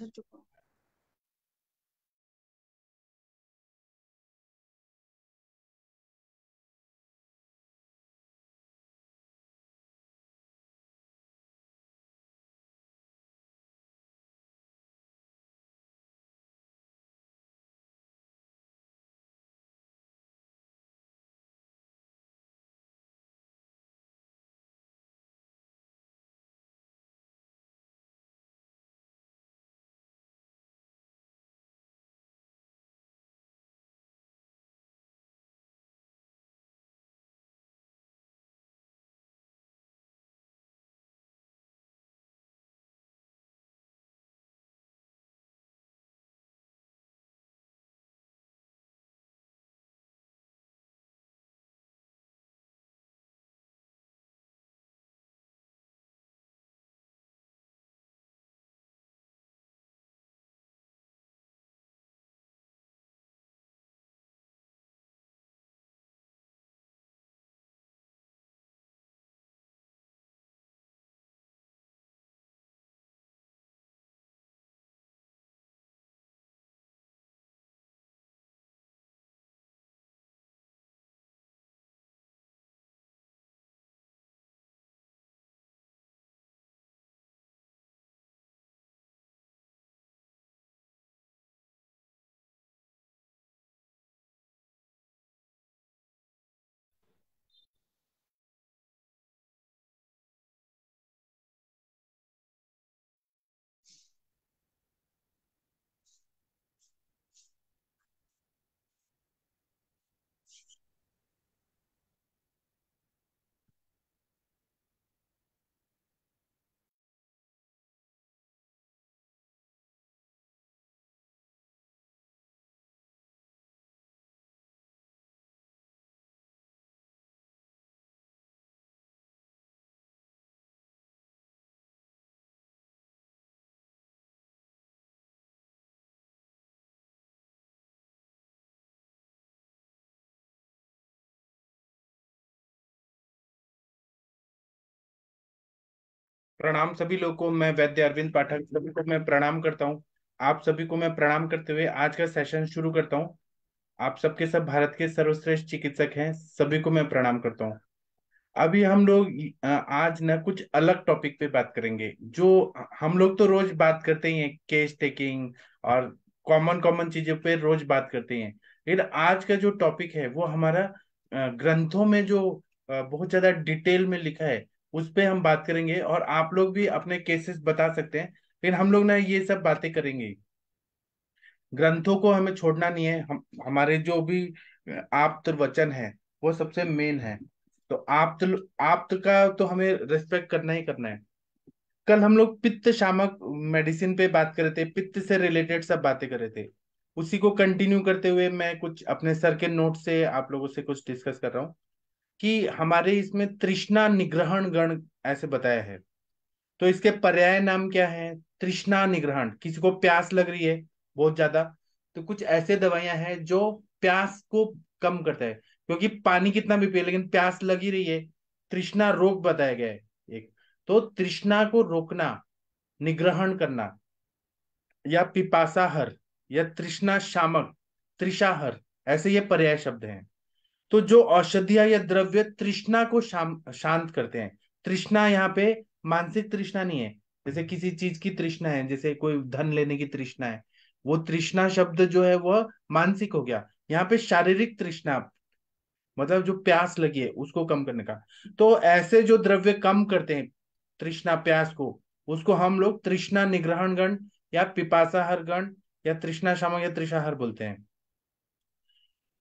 हो चुका हूँ प्रणाम सभी लोग को मैं वैद्य अरविंद पाठक सभी को मैं प्रणाम करता हूँ आप सभी को मैं प्रणाम करते हुए आज का सेशन शुरू करता हूँ आप सबके सब भारत के सर्वश्रेष्ठ चिकित्सक हैं सभी को मैं प्रणाम करता हूँ अभी हम लोग आज ना कुछ अलग टॉपिक पे बात करेंगे जो हम लोग तो रोज बात करते ही है केस टेकिंग और कॉमन कॉमन चीजों पे रोज बात करते हैं लेकिन आज का जो टॉपिक है वो हमारा ग्रंथों में जो बहुत ज्यादा डिटेल में लिखा है उस पर हम बात करेंगे और आप लोग भी अपने केसेस बता सकते हैं लेकिन हम लोग ना ये सब बातें करेंगे ग्रंथों को हमें छोड़ना नहीं है हम हमारे जो भी आप वचन है वो सबसे मेन है तो आप का तो हमें रेस्पेक्ट करना ही करना है कल हम लोग पित्त शामक मेडिसिन पे बात करे थे पित्त से रिलेटेड सब बातें करे थे उसी को कंटिन्यू करते हुए मैं कुछ अपने सर के नोट से आप लोगों से कुछ डिस्कस कर रहा हूँ कि हमारे इसमें तृष्णा निग्रहण गण ऐसे बताया है तो इसके पर्याय नाम क्या है तृष्णा निग्रहण किसी को प्यास लग रही है बहुत ज्यादा तो कुछ ऐसे दवाइयां हैं जो प्यास को कम करता है क्योंकि पानी कितना भी पिए लेकिन प्यास लगी रही है तृष्णा रोग बताया गया है एक तो तृष्णा को रोकना निग्रहण करना या पिपासाहर या तृष्णा शामक त्रिषाहर ऐसे ये पर्याय शब्द हैं तो जो औषधिया या द्रव्य तृष्णा को शांत करते हैं तृष्णा यहाँ पे मानसिक तृष्णा नहीं है जैसे किसी चीज की तृष्णा है जैसे कोई धन लेने की तृष्णा है वो तृष्णा शब्द जो है वह मानसिक हो गया यहाँ पे शारीरिक तृष्णा मतलब जो प्यास लगी है उसको कम करने का तो ऐसे जो द्रव्य कम करते हैं तृष्णा प्यास को उसको हम लोग तृष्णा निग्रहण गण या पिपासाहर गण या तृष्णा शामक या त्रिषाहर बोलते हैं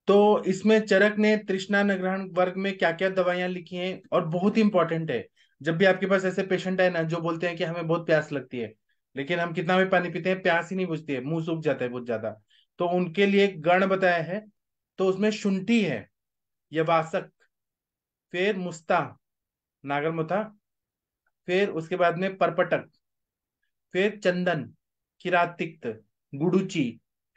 तो इसमें चरक ने तृष्णा नग्रहण वर्ग में क्या क्या दवाइयां लिखी हैं और बहुत ही इंपॉर्टेंट है जब भी आपके पास ऐसे पेशेंट है ना जो बोलते हैं कि हमें बहुत प्यास लगती है लेकिन हम कितना भी पानी पीते हैं प्यास ही नहीं बुझती है मुंह सूख जाता है बहुत ज्यादा तो उनके लिए गण बताया है तो उसमें शुंठी है यवासक फिर मुस्ता नागरमुथा फिर उसके बाद में परपटक फिर चंदन किरातिक्त गुडुची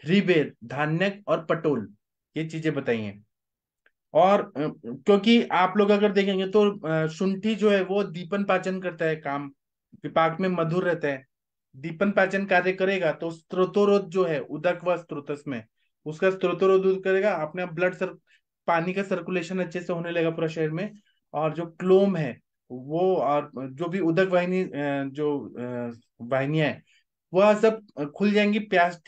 रिबेर धान्यक और पटोल ये चीजें बताइए और क्योंकि आप लोग अगर देखेंगे तो सुंठी जो है वो दीपन पाचन करता है काम विपाक में मधुर रहता है दीपन पाचन कार्य करेगा तो स्त्रोतोरोध जो है उदक व स्त्रोतस में उसका स्त्रोतोरोध करेगा अपना ब्लड सर पानी का सर्कुलेशन अच्छे से होने लगेगा पूरा शरीर में और जो क्लोम है वो और जो भी उदक वाहिनी जो वाहिनियां है वह हाँ सब खुल जाएंगी प्यास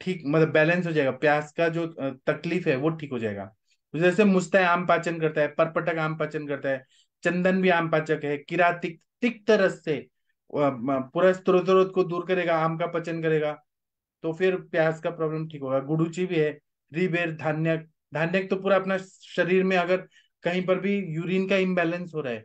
ठीक मतलब बैलेंस हो जाएगा प्यास का जो तकलीफ है वो ठीक हो जाएगा जैसे मुस्ता आम पाचन करता है परपटक आम पाचन करता है चंदन भी आम पाचक है किरा तिक, तिक्त रस से पूरा स्त्रोत को दूर करेगा आम का पचन करेगा तो फिर प्यास का प्रॉब्लम ठीक होगा गुडुची भी है रिबेर धान्यक धान्यक तो पूरा अपना शरीर में अगर कहीं पर भी यूरिन का इम्बैलेंस हो रहा है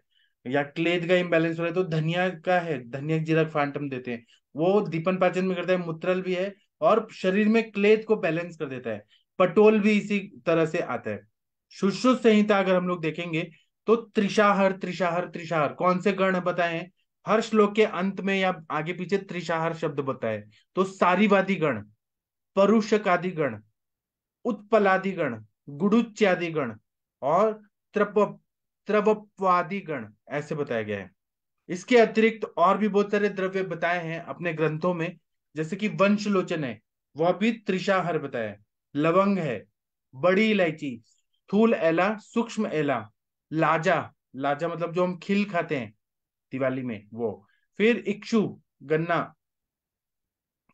या क्लेद का इम्बैलेंस हो रहा है तो धनिया का है धनिया जीरा फांटम देते हैं वो दीपन पाचन में करता है मूत्रल भी है और शरीर में क्लेद को बैलेंस कर देता है पटोल भी इसी तरह से आता है सुश्रुत संहिता अगर हम लोग देखेंगे तो त्रिशाहर त्रिशाहर त्रिशाहर कौन से गण बताए हर श्लोक के अंत में या आगे पीछे त्रिशाहर शब्द बताए तो सारीवादी गण परुषकादि गण उत्पलादि गण गुडुच्यादि गण और त्रप त्रवपवादि गण ऐसे बताया गया है इसके अतिरिक्त और भी बहुत सारे द्रव्य बताए हैं अपने ग्रंथों में जैसे कि वंशलोचन है वह भी त्रिशाहर बताया है लवंग है बड़ी इलायची थूल एला सूक्ष्म एला लाजा लाजा मतलब जो हम खिल खाते हैं दिवाली में वो फिर इक्षु गन्ना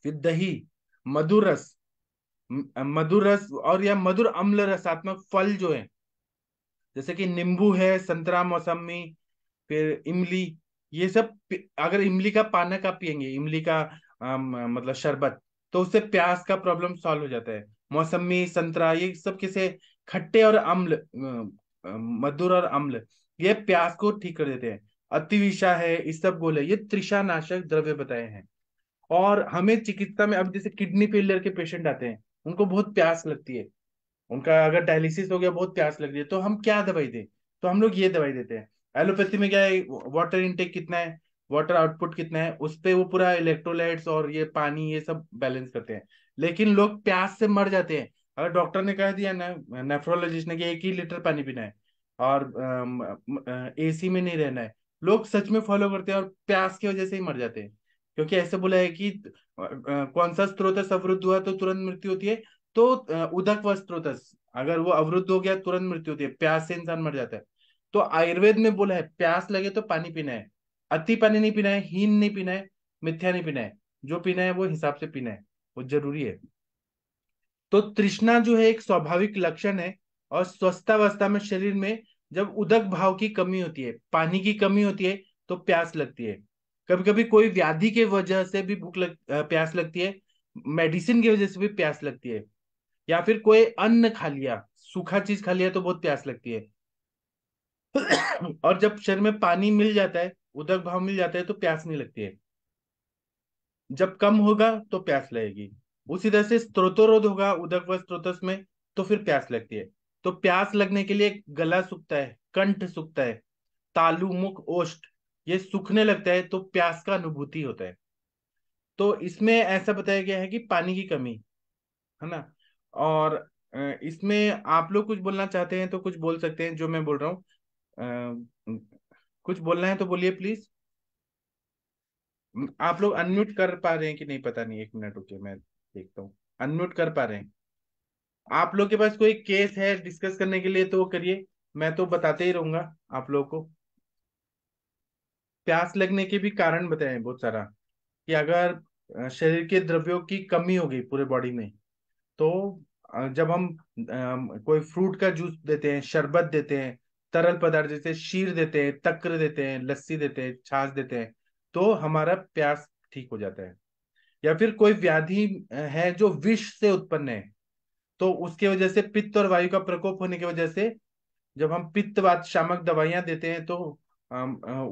फिर दही मधुर रस मधुर रस और या मधुर अम्ल रसात्मक फल जो है जैसे कि नींबू है संतरा मौसमी फिर इमली ये सब अगर इमली का पानक आप पियेंगे इमली का मतलब शरबत तो उससे प्यास का प्रॉब्लम सॉल्व हो जाता है मौसमी संतरा ये सब कैसे खट्टे और अम्ल मधुर और अम्ल ये प्यास को ठीक कर देते हैं अतिविषा है इस सब गोले ये त्रिषा नाशक द्रव्य बताए हैं और हमें चिकित्सा में अब जैसे किडनी फेलियर के पेशेंट आते हैं उनको बहुत प्यास लगती है उनका अगर डायलिसिस हो गया बहुत प्यास लग रही है तो हम क्या दवाई दें तो हम लोग ये दवाई देते हैं एलोपैथी में क्या है वाटर इनटेक कितना है वाटर आउटपुट कितना है उस पर वो पूरा इलेक्ट्रोलाइट्स और ये पानी ये सब बैलेंस करते हैं लेकिन लोग प्यास से मर जाते हैं अगर डॉक्टर ने कह दिया ना नेफ्रोलॉजिस्ट ने कि एक ही लीटर पानी पीना है और एसी में नहीं रहना है लोग सच में फॉलो करते हैं और प्यास की वजह से ही मर जाते हैं क्योंकि ऐसे बोला है कि कौन सा स्त्रोत अवरुद्ध हुआ तो तुरंत मृत्यु होती है तो उदक व स्त्रोत अगर वो अवरुद्ध हो गया तुरंत मृत्यु होती है प्यास से इंसान मर जाता है तो आयुर्वेद में बोला है प्यास लगे तो पानी पीना है अति पानी नहीं पीना है हीन नहीं पीना है मिथ्या नहीं पीना है जो पीना है वो हिसाब से पीना है वो जरूरी है तो तृष्णा जो है एक स्वाभाविक लक्षण है और स्वस्थावस्था में शरीर में जब उदक भाव की कमी होती है पानी की कमी होती है तो प्यास लगती है कभी कभी कोई व्याधि के वजह से भी भूख लग प्यास लगती है मेडिसिन की वजह से भी प्यास लगती है या फिर कोई अन्न खा लिया सूखा चीज खा लिया तो बहुत प्यास लगती है और जब शरीर में पानी मिल जाता है उदक भाव मिल जाता है तो प्यास नहीं लगती है जब कम होगा तो प्यास लगेगी उसी तरह से स्त्रोतोरोध होगा उदक व स्त्रोत में तो फिर प्यास लगती है तो प्यास लगने के लिए गला सूखता है कंठ सूखता है तालु मुख ओष्ट ये सूखने लगता है तो प्यास का अनुभूति होता है तो इसमें ऐसा बताया गया है कि पानी की कमी है ना और इसमें आप लोग कुछ बोलना चाहते हैं तो कुछ बोल सकते हैं जो मैं बोल रहा हूँ कुछ बोलना है तो बोलिए प्लीज आप लोग अनम्यूट कर पा रहे हैं कि नहीं पता नहीं एक मिनट रुके मैं देखता हूँ अनम्यूट कर पा रहे हैं आप लोग के पास कोई केस है डिस्कस करने के लिए तो करिए मैं तो बताते ही रहूंगा आप लोगों को प्यास लगने के भी कारण बताए बहुत सारा कि अगर शरीर के द्रव्यों की कमी हो गई पूरे बॉडी में तो जब हम कोई फ्रूट का जूस देते हैं शरबत देते हैं तरल पदार्थ जैसे शीर देते हैं तक्र देते हैं लस्सी देते हैं छाछ देते हैं तो हमारा प्यास ठीक हो जाता है या फिर कोई व्याधि है जो विष से उत्पन्न है तो उसके वजह से पित्त और वायु का प्रकोप होने की वजह से जब हम पित्तवात शामक दवाइयां देते हैं तो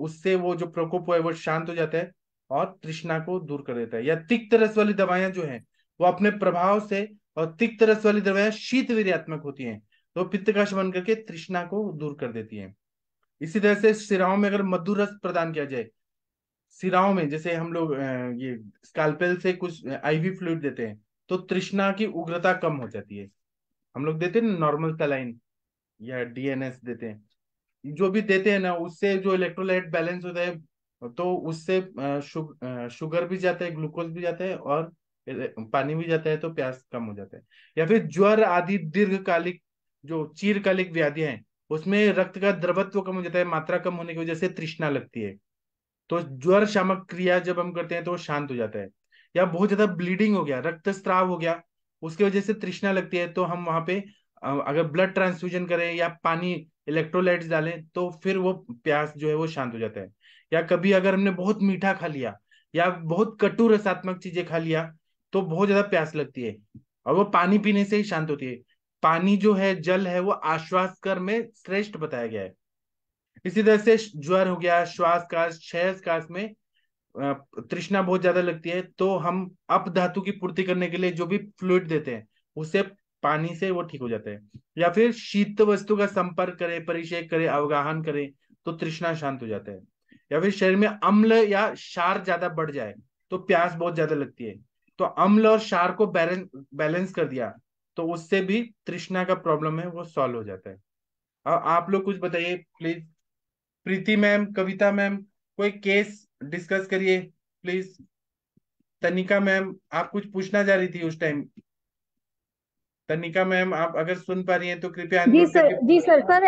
उससे वो जो प्रकोप है वो शांत हो जाता है और तृष्णा को दूर कर देता है या तिक्त रस वाली दवाइयां जो है वो अपने प्रभाव से और तिक्त रस वाली दवाइयां शीत वीरियात्मक होती हैं तो पित्त का शमन करके तृष्णा को दूर कर देती है इसी तरह से सिराओं में अगर मधु रस प्रदान किया जाए सिराओं में जैसे हम लोग ये स्काल्पेल से कुछ आईवी फ्लूड देते हैं तो तृष्णा की उग्रता कम हो जाती है हम लोग देते हैं नॉर्मल सलाइन या डीएनएस देते हैं जो भी देते हैं ना उससे जो इलेक्ट्रोलाइट बैलेंस होता है तो उससे शुग, शुगर भी जाता है ग्लूकोज भी जाता है और पानी भी जाता है तो प्यास कम हो जाता है या फिर ज्वर आदि दीर्घकालिक जो चीरकालिक व्याधियां हैं उसमें रक्त का द्रवत्व कम हो जाता है मात्रा कम होने की वजह से तृष्णा लगती है तो ज्वर शामक क्रिया जब हम करते हैं तो शांत हो जाता है या बहुत ज्यादा ब्लीडिंग हो गया रक्त स्त्राव हो गया उसकी वजह से तृष्णा लगती है तो हम वहां पे अगर ब्लड ट्रांसफ्यूजन करें या पानी इलेक्ट्रोलाइट्स डालें तो फिर वो प्यास जो है वो शांत हो जाता है या कभी अगर हमने बहुत मीठा खा लिया या बहुत कटु रसात्मक चीजें खा लिया तो बहुत ज्यादा प्यास लगती है और वो पानी पीने से ही शांत होती है पानी जो है जल है वो आश्वास कर में श्रेष्ठ बताया गया है इसी तरह से ज्वर हो गया श्वास काश काश में तृष्णा बहुत ज्यादा लगती है तो हम अप धातु की पूर्ति करने के लिए जो भी फ्लूड देते हैं उसे पानी से वो ठीक हो जाते हैं या फिर शीत वस्तु का संपर्क करे परिचय करे अवगाहन करे तो तृष्णा शांत हो जाता है या फिर शरीर में अम्ल या क्षार ज्यादा बढ़ जाए तो प्यास बहुत ज्यादा लगती है तो अम्ल और क्षार को बैलेंस बैलेंस कर दिया तो उससे भी तृष्णा का प्रॉब्लम है वो सॉल्व हो जाता है अब आप लोग कुछ बताइए please Preeti ma'am Kavita ma'am कोई केस डिस्कस करिए प्लीज तनिका मैम आप कुछ पूछना जा रही थी उस टाइम तनिका मैम आप अगर सुन पा रही हैं तो कृपया जी सर जी सर सर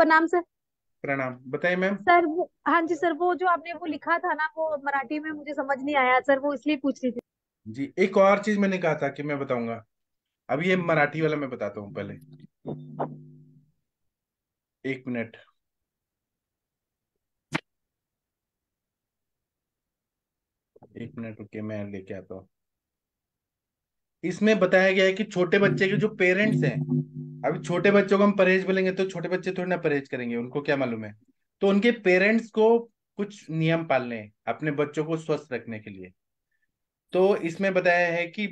प्रणाम सर प्रणाम बताइए मैम सर हाँ जी सर वो जो आपने वो लिखा था ना वो मराठी में मुझे समझ नहीं आया सर वो इसलिए पूछ रही थी जी एक और चीज मैंने कहा था कि मैं बताऊंगा अब ये मराठी वाला मैं बताता हूं पहले एक मिनट एक मिनट रुके मैं लेके आता हूं इसमें बताया गया है कि छोटे बच्चे के जो पेरेंट्स हैं अभी छोटे बच्चों को हम परहेज बोलेंगे तो छोटे बच्चे थोड़ी ना परहेज करेंगे उनको क्या मालूम है तो उनके पेरेंट्स को कुछ नियम पालने अपने बच्चों को स्वस्थ रखने के लिए तो इसमें बताया है कि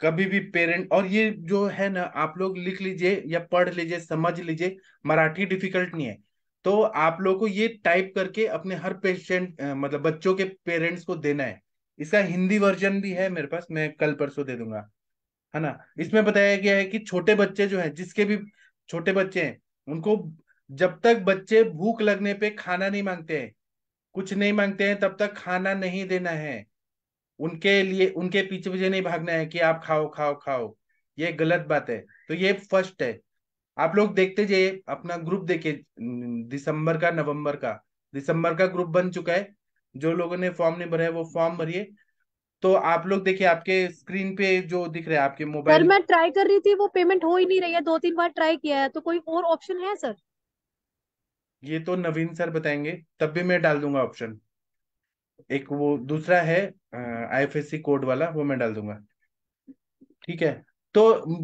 कभी भी पेरेंट और ये जो है ना आप लोग लिख लीजिए या पढ़ लीजिए समझ लीजिए मराठी डिफिकल्ट नहीं है तो आप लोग को ये टाइप करके अपने हर पेशेंट मतलब बच्चों के पेरेंट्स को देना है इसका हिंदी वर्जन भी है मेरे पास मैं कल परसों दे दूंगा है ना इसमें बताया गया है कि छोटे बच्चे जो है जिसके भी छोटे बच्चे हैं उनको जब तक बच्चे भूख लगने पे खाना नहीं मांगते हैं कुछ नहीं मांगते हैं तब तक खाना नहीं देना है उनके लिए उनके पीछे पीछे नहीं भागना है कि आप खाओ खाओ खाओ ये गलत बात है तो ये फर्स्ट है आप लोग देखते जाइए अपना ग्रुप देखिए दिसंबर का नवंबर का दिसंबर का ग्रुप बन चुका है जो लोगों ने फॉर्म नहीं भरा है वो फॉर्म भरिए तो आप लोग देखिए आपके स्क्रीन पे जो दिख रहा है आपके मोबाइल मैं ट्राई कर रही थी वो पेमेंट हो ही नहीं रही है दो तीन बार ट्राई किया है तो कोई और ऑप्शन है सर ये तो नवीन सर बताएंगे तब भी मैं डाल दूंगा ऑप्शन एक वो दूसरा है आईएफएससी कोड वाला वो मैं डाल दूंगा ठीक है तो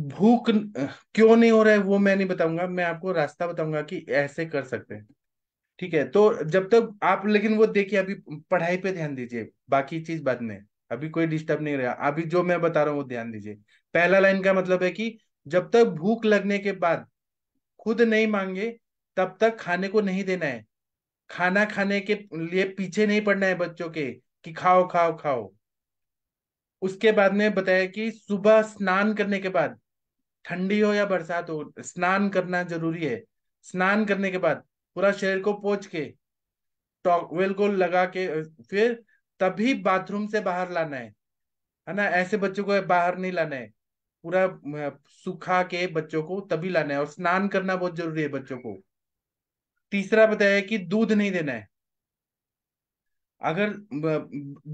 भूख क्यों नहीं हो रहा है वो मैं नहीं बताऊंगा मैं आपको रास्ता बताऊंगा कि ऐसे कर सकते हैं ठीक है तो जब तक आप लेकिन वो देखिए अभी पढ़ाई पे ध्यान दीजिए बाकी चीज बाद में अभी कोई डिस्टर्ब नहीं रहा अभी जो मैं बता रहा हूँ वो ध्यान दीजिए पहला लाइन का मतलब है कि जब तक भूख लगने के बाद खुद नहीं मांगे तब तक खाने को नहीं देना है खाना खाने के लिए पीछे नहीं पड़ना है बच्चों के कि खाओ खाओ खाओ उसके बाद में बताया कि सुबह स्नान करने के बाद ठंडी हो या बरसात हो स्नान करना जरूरी है स्नान करने के बाद पूरा शरीर को पोच के टॉकवेल को लगा के फिर तभी बाथरूम से बाहर लाना है है ना ऐसे बच्चों को बाहर नहीं लाना है पूरा सुखा के बच्चों को तभी लाना है और स्नान करना बहुत जरूरी है बच्चों को तीसरा बताया कि दूध नहीं देना है अगर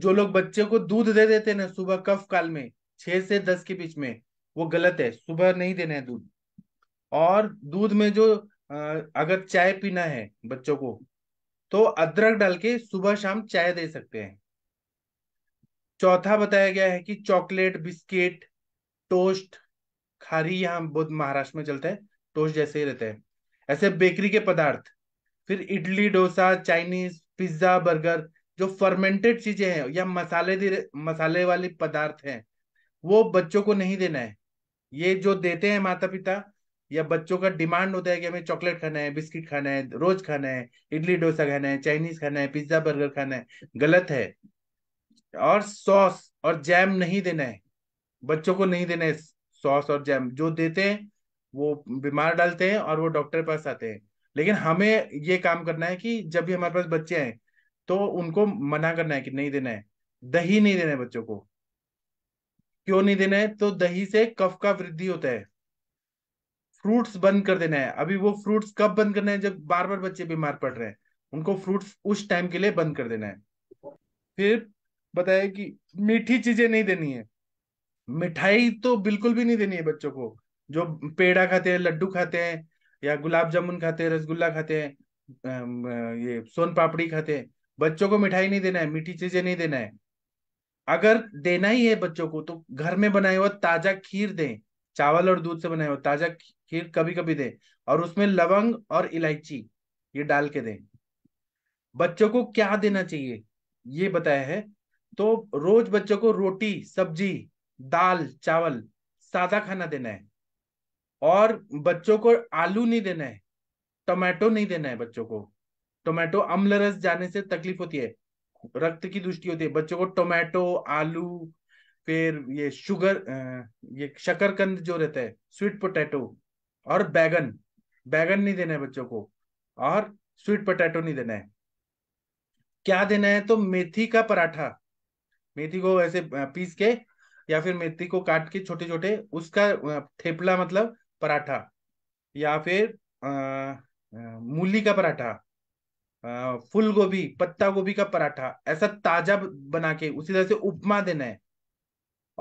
जो लोग बच्चे को दूध दे देते ना सुबह कफ काल में छह से दस के बीच में वो गलत है सुबह नहीं देना है दूध और दूध में जो अगर चाय पीना है बच्चों को तो अदरक डाल के सुबह शाम चाय दे सकते हैं चौथा बताया गया है कि चॉकलेट बिस्किट टोस्ट खारी यहाँ बहुत महाराष्ट्र में चलता है टोस्ट जैसे ही रहते हैं ऐसे बेकरी के पदार्थ फिर idli dosa Chinese pizza burger जो फर्मेंटेड चीजें हैं या मसाले मसाले वाले पदार्थ हैं वो बच्चों को नहीं देना है ये जो देते हैं माता पिता या बच्चों का डिमांड होता है कि हमें चॉकलेट खाना है बिस्किट खाना है रोज खाना है इडली डोसा खाना है चाइनीज खाना है पिज्जा बर्गर खाना है गलत है और सॉस और जैम नहीं देना है बच्चों को नहीं देना है सॉस और जैम जो देते हैं वो बीमार डालते हैं और वो डॉक्टर पास आते हैं लेकिन हमें ये काम करना है कि जब भी हमारे पास बच्चे आए तो उनको मना करना है कि नहीं देना है दही नहीं देना है बच्चों को क्यों नहीं देना है तो दही से कफ का वृद्धि होता है फ्रूट्स बंद कर देना है अभी वो फ्रूट्स कब बंद करना है जब बार बार बच्चे बीमार पड़ रहे हैं उनको फ्रूट्स उस टाइम के लिए बंद कर देना है फिर बताया कि मीठी चीजें नहीं देनी है मिठाई तो बिल्कुल भी नहीं देनी है बच्चों को जो पेड़ा खाते हैं लड्डू खाते हैं या गुलाब जामुन खाते हैं रसगुल्ला खाते हैं ये सोन पापड़ी खाते हैं बच्चों को मिठाई नहीं देना है मीठी चीजें नहीं देना है अगर देना ही है बच्चों को तो घर में बनाया हुआ ताजा खीर दें चावल और दूध से बनाया हुआ ताजा खीर कभी कभी दें और उसमें लवंग और इलायची ये डाल के दें बच्चों को क्या देना चाहिए ये बताया है तो रोज बच्चों को रोटी सब्जी दाल चावल सादा खाना देना है और बच्चों को आलू नहीं देना है टोमेटो नहीं देना है बच्चों को टोमेटो अम्ल रस जाने से तकलीफ होती है रक्त की दुष्टि होती है बच्चों को टोमेटो आलू फिर ये शुगर ये शकरकंद जो रहता है स्वीट पोटैटो और बैगन बैगन नहीं देना है बच्चों को और स्वीट पोटैटो नहीं देना है क्या देना है तो मेथी का पराठा मेथी को ऐसे पीस के या फिर मेथी को काट के छोटे छोटे उसका थेपला मतलब पराठा या फिर मूली का पराठा फूल गोभी पत्ता गोभी का पराठा ऐसा ताजा बना के उसी तरह से उपमा देना है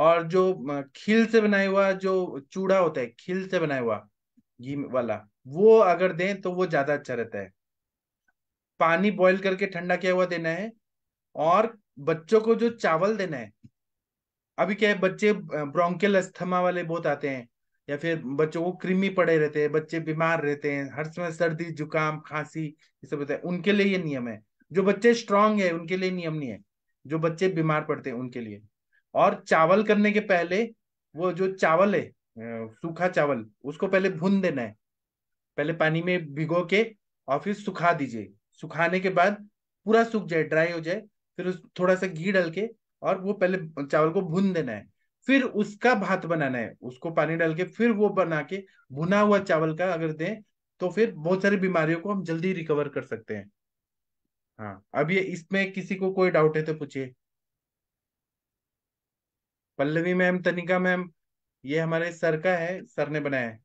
और जो खील से बनाया हुआ जो चूड़ा होता है खील से बनाया हुआ घी वाला वो अगर दें तो वो ज्यादा अच्छा रहता है पानी बॉईल करके ठंडा किया हुआ देना है और बच्चों को जो चावल देना है अभी क्या है बच्चे ब्रोंकेल अस्थमा वाले बहुत आते हैं या फिर बच्चों को कृमि पड़े रहते हैं बच्चे बीमार रहते हैं हर समय सर्दी जुकाम खांसी ये सब होता है उनके लिए ये नियम है जो बच्चे स्ट्रांग है उनके लिए नियम नहीं है जो बच्चे बीमार पड़ते हैं उनके लिए और चावल करने के पहले वो जो चावल है सूखा चावल उसको पहले भून देना है पहले पानी में भिगो के और फिर सुखा दीजिए सुखाने के बाद पूरा सूख जाए ड्राई हो जाए फिर उस थोड़ा सा घी डाल के और वो पहले चावल को भून देना है फिर उसका भात बनाना है उसको पानी डाल के फिर वो बना के भुना हुआ चावल का अगर दें तो फिर बहुत सारी बीमारियों को हम जल्दी रिकवर कर सकते हैं हाँ अब ये इसमें किसी को कोई डाउट है तो पूछिए पल्लवी मैम तनिका मैम ये हमारे सर का है सर ने बनाया है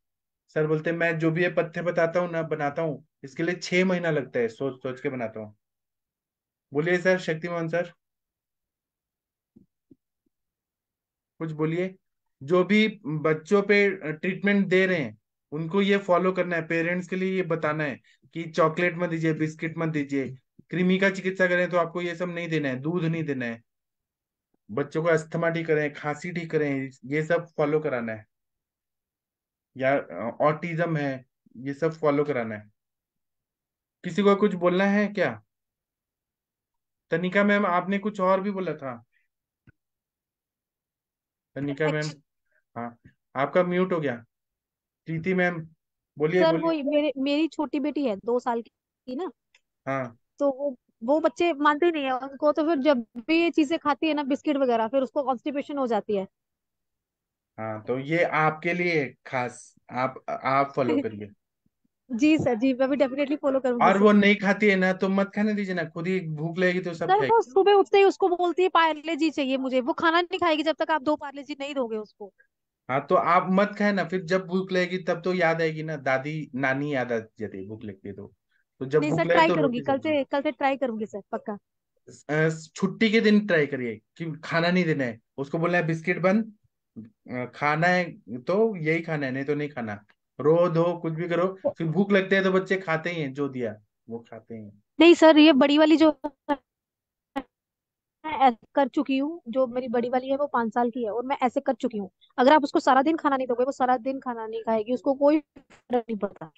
सर बोलते हैं मैं जो भी ये पत्थर बताता हूँ ना बनाता हूँ इसके लिए छह महीना लगता है सोच सोच के बनाता हूँ बोलिए सर शक्तिमान सर कुछ बोलिए जो भी बच्चों पे ट्रीटमेंट दे रहे हैं उनको ये फॉलो करना है पेरेंट्स के लिए ये बताना है कि चॉकलेट मत दीजिए बिस्किट मत दीजिए कृमि का चिकित्सा करें तो आपको ये सब नहीं देना है दूध नहीं देना है बच्चों को अस्थमा ठीक करें खांसी ठीक करें ये सब फॉलो कराना है या ऑटिज्म है ये सब फॉलो कराना है किसी को कुछ बोलना है क्या तनिका मैम आपने कुछ और भी बोला था तनिका मैम अच्छा। हाँ आपका म्यूट हो गया प्रीति मैम बोलिए सर बोलिए वो मेरे मेरी छोटी बेटी है दो साल की ना हाँ तो वो वो बच्चे मानते नहीं है उनको तो फिर जब भी ये चीजें खाती है ना बिस्किट वगैरह फिर उसको कॉन्स्टिपेशन हो जाती है हाँ तो ये आपके लिए खास आप आप फॉलो करिए जी सर जी मैं भी डेफिनेटली फॉलो करूंगी और वो नहीं खाती है ना तो मत खाने दीजिए ना खुद ही भूख लगेगी तो सब सर वो सुबह उठते ही उसको बोलती है पार्ले जी चाहिए मुझे वो खाना नहीं खाएगी जब तक आप दो पार्ले जी नहीं दोगे उसको हाँ तो आप मत खाए ना फिर जब भूख लगेगी तब तो याद आएगी ना दादी नानी याद आ जाती है भूख लगती है तो तो जब नहीं भूख सर लगे ट्राई तो करूंगी कल से कल से ट्राई करूंगी सर पक्का छुट्टी के दिन ट्राई करिए कि खाना नहीं देना है उसको बोलना है बिस्किट बंद खाना है तो यही खाना है नहीं तो नहीं खाना रो दो कुछ भी करो फिर भूख लगते है तो बच्चे खाते ही हैं जो दिया वो खाते हैं नहीं सर ये बड़ी वाली जो मैं कर चुकी हूँ जो मेरी बड़ी वाली है वो पांच साल की है और मैं ऐसे कर चुकी हूँ अगर आप उसको सारा दिन खाना नहीं दोगे वो सारा दिन खाना नहीं खाएगी उसको कोई फर्क नहीं पड़ता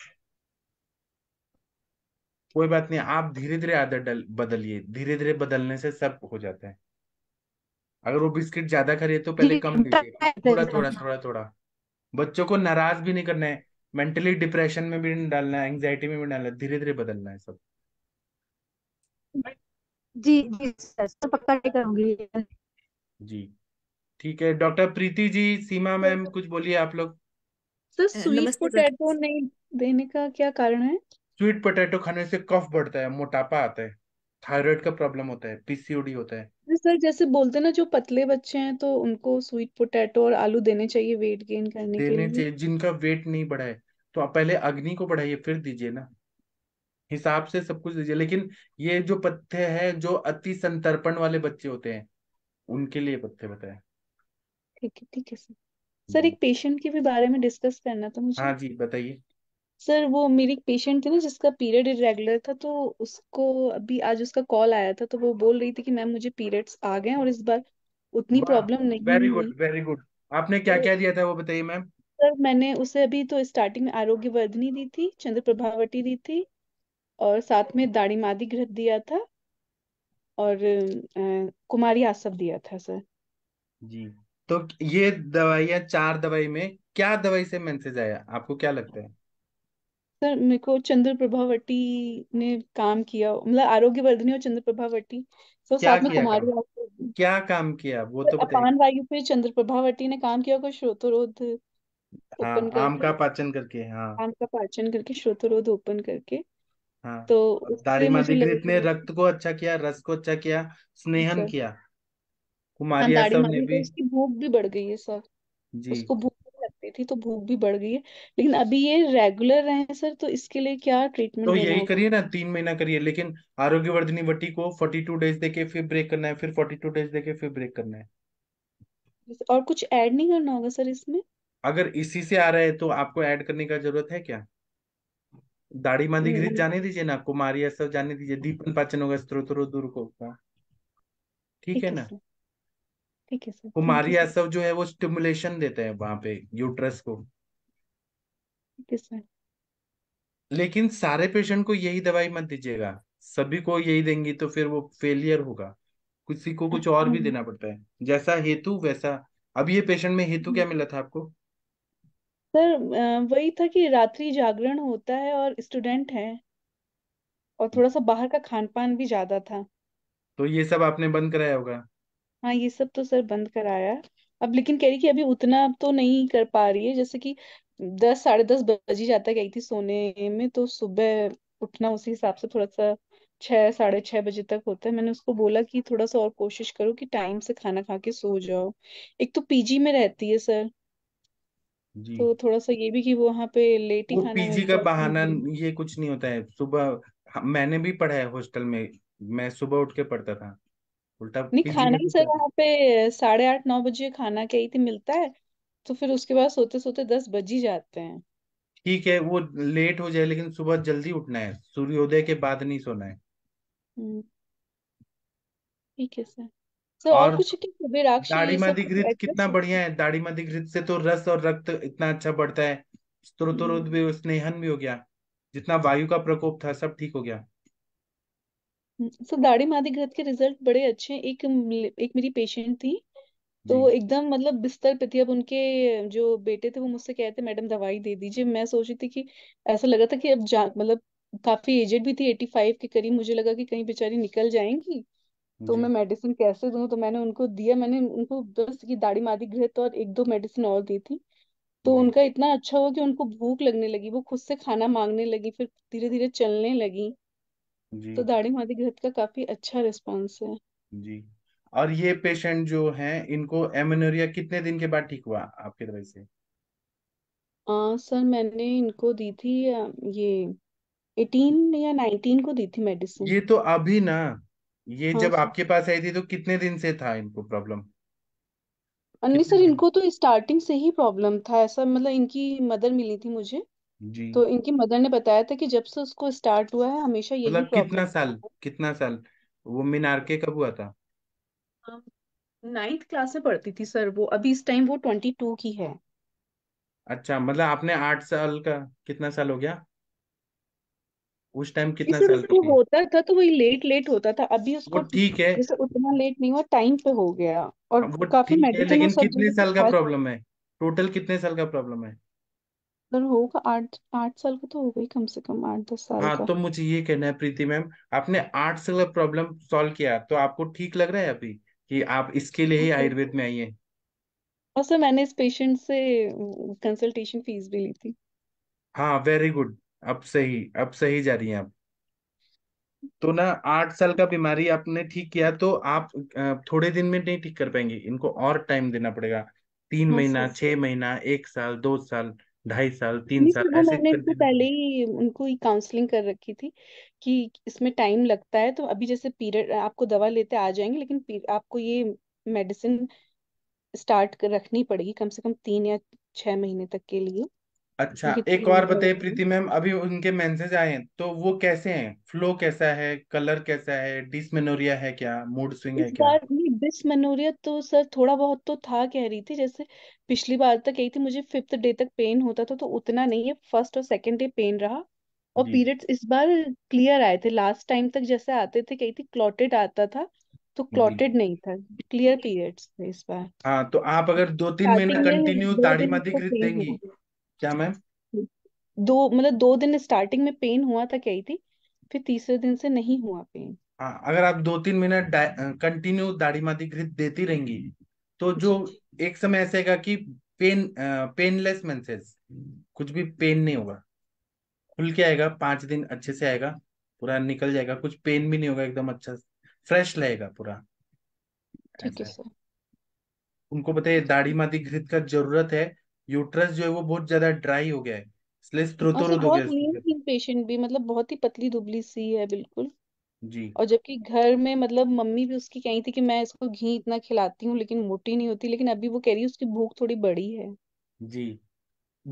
कोई बात नहीं आप धीरे धीरे आदत बदलिए धीरे धीरे बदलने से सब हो जाता है अगर वो बिस्किट ज्यादा खा रही है तो पहले कम दीजिए थोड़ा थोड़ा थोड़ा थोड़ा बच्चों को नाराज भी नहीं करना है मेंटली डिप्रेशन में भी नहीं डालना है एंग्जाइटी में भी डालना है धीरे धीरे बदलना है सब जी जी सर पक्का ट्राई करूंगी जी ठीक है डॉक्टर प्रीति जी सीमा मैम कुछ बोलिए आप लोग तो स्वीट पोटैटो नहीं देने का क्या कारण है स्वीट पोटैटो खाने से कफ बढ़ता है मोटापा आता है थायराइड का प्रॉब्लम होता है पीसीओडी होता है जी सर जैसे बोलते हैं ना जो पतले बच्चे हैं तो उनको स्वीट पोटैटो और आलू देने चाहिए वेट गेन करने के देने लिए चाहिए जिनका वेट नहीं बढ़ा है तो आप पहले अग्नि को बढ़ाइए फिर दीजिए ना हिसाब से सब कुछ दीजिए लेकिन ये जो पथ्य हैं जो अति संतर्पण वाले बच्चे होते हैं उनके लिए पथ्य बताए ठीक है ठीक है सर सर एक पेशेंट के भी बारे में डिस्कस करना था मुझे हाँ जी बताइए सर वो मेरी एक पेशेंट थी ना जिसका पीरियड इरेगुलर था तो उसको अभी आज उसका कॉल आया था तो वो बोल रही थी कि मैम मुझे पीरियड्स आ गए हैं और इस बार उतनी वाह प्रॉब्लम नहीं वेरी हुई गुड वेरी गुड आपने क्या क्या तो दिया था वो बताइए मैम सर मैंने उसे अभी तो स्टार्टिंग में आरोग्य वर्धिनी दी थी चंद्र प्रभावती दी थी और साथ में दाढ़ी ग्रह दिया था और कुमारी आसव दिया था सर जी तो ये दवाइया चार दवाई में क्या दवाई से मैसेज आया आपको क्या लगता है सर मेरे को चंद्र प्रभावटी ने काम किया मतलब आरोग्य वर्धनी और चंद्र प्रभावती सर क्या साथ में किया काम आशा क्या काम किया वो तो बताइए अपान वायु पे चंद्र प्रभावटी ने काम किया और श्रोतरोध हाँ ओपन आम करके का पाचन करके हाँ आम का पाचन करके श्रोतरोध ओपन करके हाँ तो उससे दारी मुझे लगा ने कि रक्त को अच्छा किया रस को अच्छा किया स्नेहन सर किया हाँ कुमारी दाढ़ी आसव ने मालिक है भी उसकी भूख भी बढ़ गई है सर जी उसको थी तो भूख भी बढ़ गई है लेकिन अभी ये रेगुलर रहे हैं सर तो इसके लिए क्या ट्रीटमेंट तो यही करिए ना तीन महीना करिए लेकिन आरोग्यवर्धिनी वटी को फोर्टी टू डेज देके फिर ब्रेक करना है फिर फोर्टी टू डेज देके फिर ब्रेक करना है और कुछ ऐड नहीं करना होगा सर इसमें अगर इसी से आ रहा है तो आपको ऐड करने का जरूरत है क्या दाढ़ी मांदी गिरी जाने दीजिए ना कुमारी सब जाने दीजिए दीपन पाचन होगा स्त्रोत्रो दूर को ठीक है ना ठीक है सर कुमारी आसव जो है वो स्टिमुलेशन देते हैं वहां पे यूट्रस को ठीक है सर लेकिन सारे पेशेंट को यही दवाई मत दीजिएगा सभी को यही देंगी तो फिर वो फेलियर होगा किसी को कुछ और भी हम्म। देना पड़ता है जैसा हेतु वैसा अब ये पेशेंट में हेतु क्या हम्म। मिला था आपको सर वही था कि रात्रि जागरण होता है और स्टूडेंट है और थोड़ा सा बाहर का खान पान भी ज्यादा था तो ये सब आपने बंद कराया होगा हाँ ये सब तो सर बंद कराया अब लेकिन कह रही कि अभी उतना अब तो नहीं कर पा रही है जैसे कि दस साढ़े दस बज ही जाता कही थी सोने में तो सुबह उठना उसी हिसाब से थोड़ा सा छह साढ़े छह बजे तक होता है मैंने उसको बोला कि थोड़ा सा और कोशिश करो कि टाइम से खाना खा के सो जाओ एक तो पीजी में रहती है सर जी तो थोड़ा सा ये भी कि वो वहां पे लेट ही वो खाना पीजी का मिलता है बहाना क्योंकि ये कुछ नहीं होता है सुबह हाँ, मैंने भी पढ़ा है हॉस्टल में मैं सुबह उठ के पढ़ता था उल्टा नहीं पीजी खाना ही तो सर घुसा यहाँ पे साढ़े आठ नौ बजे खाना क्या ही थी मिलता है तो फिर उसके बाद सोते सोते दस बज ही जाते हैं ठीक है वो लेट हो जाए लेकिन सुबह जल्दी उठना है सूर्योदय के बाद नहीं सोना है हम्म। ठीक है सर सर और और कुछ क्या रुद्राक्षी ये सब दाढ़ीमाधि कुछ घृत कितना एड्रेस बढ़िया है दाढ़ीमाधि घृत से तो रस और रक्त इतना अच्छा बढ़ता है स्त्रोत्र हम्म भी स्नेहन भी हो गया जितना वायु का प्रकोप था सब ठीक हो गया सो हम्म, दाढ़ी मादी ग्रंथ के रिजल्ट बड़े अच्छे हैं एक एक मेरी पेशेंट थी तो जी तो एकदम मतलब बिस्तर पे थी अब उनके जो बेटे थे वो मुझसे कहते मैडम दवाई दे दीजिए मैं सोच रही थी कि ऐसा लगा था कि अब जा मतलब काफी एजेड भी थी एटी फाइव के करीब मुझे लगा कि कहीं बेचारी निकल जाएंगी तो जी मैं मेडिसिन कैसे दूं तो मैंने उनको दिया मैंने उनको बस की दाढ़ी मादी तो और एक दो मेडिसिन और दी थी तो जी उनका इतना अच्छा हुआ कि उनको भूख लगने लगी वो खुद से खाना मांगने लगी फिर धीरे धीरे चलने लगी जी तो दाढ़ी मादी ग्रोथ का काफी अच्छा रिस्पॉन्स है जी और ये पेशेंट जो है इनको एमेनोरिया कितने दिन के बाद ठीक हुआ आपकी दवाई से आ, सर मैंने इनको दी थी ये एटीन या नाइनटीन को दी थी मेडिसिन ये तो अभी ना ये हाँ जब सर आपके पास आई थी तो कितने दिन से था इनको प्रॉब्लम और नहीं सर दिन इनको तो स्टार्टिंग से ही प्रॉब्लम था ऐसा मतलब इनकी मदर मिली थी मुझे जी तो इनकी मदर ने बताया था कि जब से उसको स्टार्ट हुआ है हमेशा यही मतलब कितना साल प्रॉब्लम कितना साल वो मीनार के कब हुआ था नाइन्थ क्लास में पढ़ती थी सर वो अभी इस टाइम वो ट्वेंटी टू की है अच्छा मतलब आपने आठ साल का कितना साल हो गया उस टाइम कितना इसलिए साल की उसको थी होता था तो वही लेट लेट होता था अभी वो उसको ठीक है जैसे उतना लेट नहीं हुआ टाइम पे हो गया और वो काफी ठीक है मेडिसिन और लेकिन सब कितने चीजें साल का दिखा प्रॉब्लम है टोटल कितने साल का प्रॉब्लम है उधर होगा आठ आठ साल का तो हो गई कम से कम आठ दस साल हाँ का तो मुझे ये कहना है प्रीति मैम आपने आठ साल का प्रॉब्लम सॉल्व किया तो आपको ठीक लग रहा है अभी कि आप इसके लिए ही आयुर्वेद में आई है और सर मैंने इस पेशेंट से कंसल्टेशन फीस भी ली थी हाँ वेरी गुड अब सही अब सही जा रही हैं आप तो ना आठ साल का बीमारी आपने ठीक किया तो आप थोड़े दिन में नहीं ठीक कर पाएंगे इनको और टाइम देना पड़ेगा तीन हाँ महीना सर छह महीना एक साल दो साल ढाई साल तीन नहीं साल सर ऐसे मैंने करके इससे पहले ही उनको ही काउंसलिंग कर रखी थी कि इसमें टाइम लगता है तो अभी जैसे पीरियड आपको दवा लेते आ जाएंगे लेकिन आपको ये मेडिसिन स्टार्ट कर रखनी पड़ेगी कम से कम तीन या छह महीने तक के लिए अच्छा एक और बताइए प्रीति मैम अभी उनके मेंसेज आए हैं तो वो कैसे हैं फ्लो कैसा है कलर कैसा है डिसमेनोरिया है क्या मूड स्विंग इस है क्या बार नहीं डिसमेनोरिया तो सर थोड़ा बहुत तो था कह रही थी जैसे पिछली बार तक तो यही थी मुझे फिफ्थ डे तक पेन होता था तो उतना नहीं है फर्स्ट और सेकंड डे पेन रहा और जी पीरियड्स इस बार क्लियर आए थे लास्ट टाइम तक जैसे आते थे कही थी क्लॉटेड आता था तो जी क्लॉटेड नहीं था क्लियर पीरियड्स थे इस बार हाँ तो आप अगर दो तीन महीना स्टार्टिंग में कंटिन्यू दो दाढ़ी दिन माथी तो पेन देंगी होगी क्या मैम दो मतलब दो दिन स्टार्टिंग में पेन हुआ था कही थी फिर तीसरे दिन से नहीं हुआ पेन हाँ अगर आप दो तीन मिनट कंटिन्यू दाढ़ी माती घृत देती रहेंगी तो जो एक समय ऐसे का कि पेन पेनलेस मेंसेस कुछ भी पेन नहीं होगा खुल के आएगा पांच दिन अच्छे से आएगा पूरा निकल जाएगा कुछ पेन भी नहीं होगा एकदम अच्छा फ्रेश रहेगा पूरा ठीक है सर उनको बताइए दाढ़ी माती घृत का जरूरत है यूट्रस जो है वो बहुत ज्यादा ड्राई हो गया है इसलिए और सर स्त्रोतोरुद अच्छा, हो गया है lean उसके थी पेशेंट भी मतलब बहुत ही पतली दुबली सी है बिल्कुल जी और जबकि घर में मतलब मम्मी भी उसकी कही थी कि मैं इसको घी इतना खिलाती हूँ लेकिन मोटी नहीं होती लेकिन अभी वो कह रही है उसकी भूख थोड़ी बड़ी है जी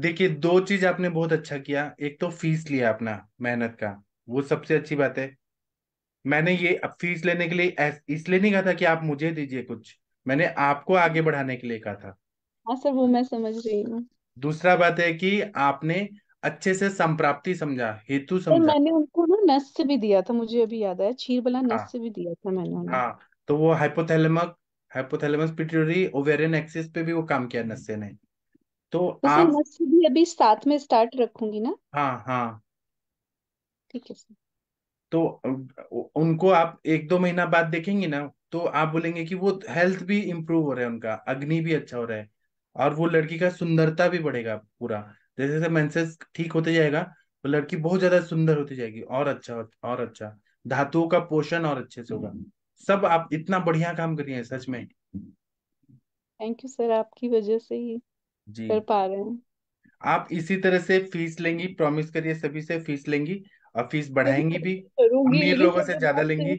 देखिए दो चीज आपने बहुत अच्छा किया एक तो फीस लिया अपना मेहनत का वो सबसे अच्छी बात है मैंने ये अब फीस लेने के लिए इसलिए नहीं कहा था कि आप मुझे दीजिए कुछ मैंने आपको आगे बढ़ाने के लिए कहा था हाँ सर वो मैं समझ रही हूँ दूसरा बात है कि आपने अच्छे से संप्राप्ति समझा हेतु सर समझा मैंने उनको ना नस से भी दिया था मुझे अभी याद है आया बला नस हाँ से भी दिया था मैंने उन्हें हाँ तो वो hypothalamic hypothalamus pituitary ovarian axis पे भी वो काम किया नस्से ने तो तो सर आप नस से भी अभी साथ में स्टार्ट रखूंगी ना हाँ हाँ ठीक है सर तो उनको आप एक दो महीना बाद देखेंगे ना तो आप बोलेंगे कि वो हेल्थ भी इम्प्रूव हो रहा है उनका अग्नि भी अच्छा हो रहा है और वो लड़की का सुंदरता भी बढ़ेगा पूरा जैसे जैसे मेंसेस ठीक होते जाएगा वो लड़की बहुत ज्यादा सुंदर होती जाएगी और अच्छा और अच्छा धातुओं का पोषण और अच्छे से होगा हम्म। सब आप इतना बढ़िया काम करिए सच में थैंक यू सर आपकी वजह से ही जी कर पा रहे हैं आप इसी तरह से फीस लेंगी प्रॉमिस करिए सभी से फीस लेंगी और फीस बढ़ाएंगी भी अमीर लोगों से ज्यादा लेंगी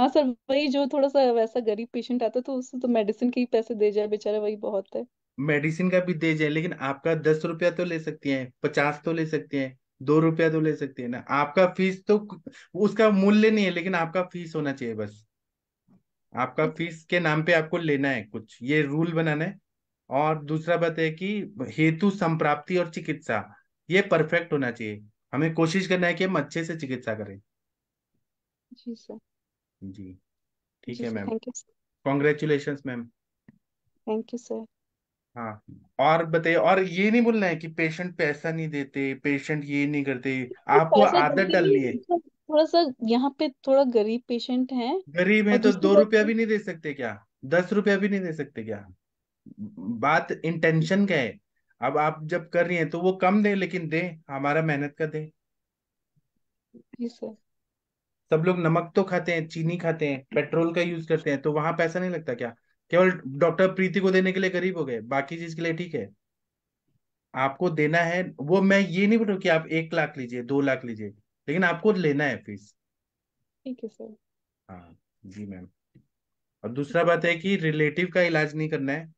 हाँ सर वही जो थोड़ा सा वैसा गरीब पेशेंट आता तो उससे तो मेडिसिन के ही पैसे दे जाए बेचारा वही बहुत है मेडिसिन का भी दे जाए लेकिन आपका दस रुपया तो ले सकती है पचास तो ले सकती हैं दो रुपया तो ले सकती है ना आपका फीस तो उसका मूल्य नहीं है लेकिन आपका फीस होना चाहिए बस आपका फीस के नाम पे आपको लेना है कुछ ये रूल बनाना है और दूसरा बात है कि हेतु संप्राप्ति और चिकित्सा ये परफेक्ट होना चाहिए हमें कोशिश करना है कि हम अच्छे से चिकित्सा करें जी सर जी ठीक है ma'am congratulation ma'am thank you sir हाँ और बताइए और ये नहीं बोलना है कि पेशेंट पैसा नहीं देते पेशेंट ये नहीं करते तो आपको आदत डल डालनी है थोड़ा सा यहाँ पे थोड़ा गरीब पेशेंट है गरीब है तो दो रुपया भी नहीं दे सकते क्या दस रुपया भी नहीं दे सकते क्या बात इंटेंशन का है अब आप जब कर रही हैं तो वो कम दे लेकिन दे हमारा मेहनत का दे जी सर सब लोग नमक तो खाते हैं चीनी खाते हैं पेट्रोल का यूज करते हैं तो वहां पैसा नहीं लगता क्या केवल डॉक्टर प्रीति को देने के लिए गरीब हो गए बाकी चीज के लिए ठीक है आपको देना है वो मैं ये नहीं बोल रहा कि आप एक लाख लीजिए दो लाख लीजिए लेकिन आपको लेना है फीस ठीक है सर हाँ जी मैम और दूसरा बात है कि रिलेटिव का इलाज नहीं करना है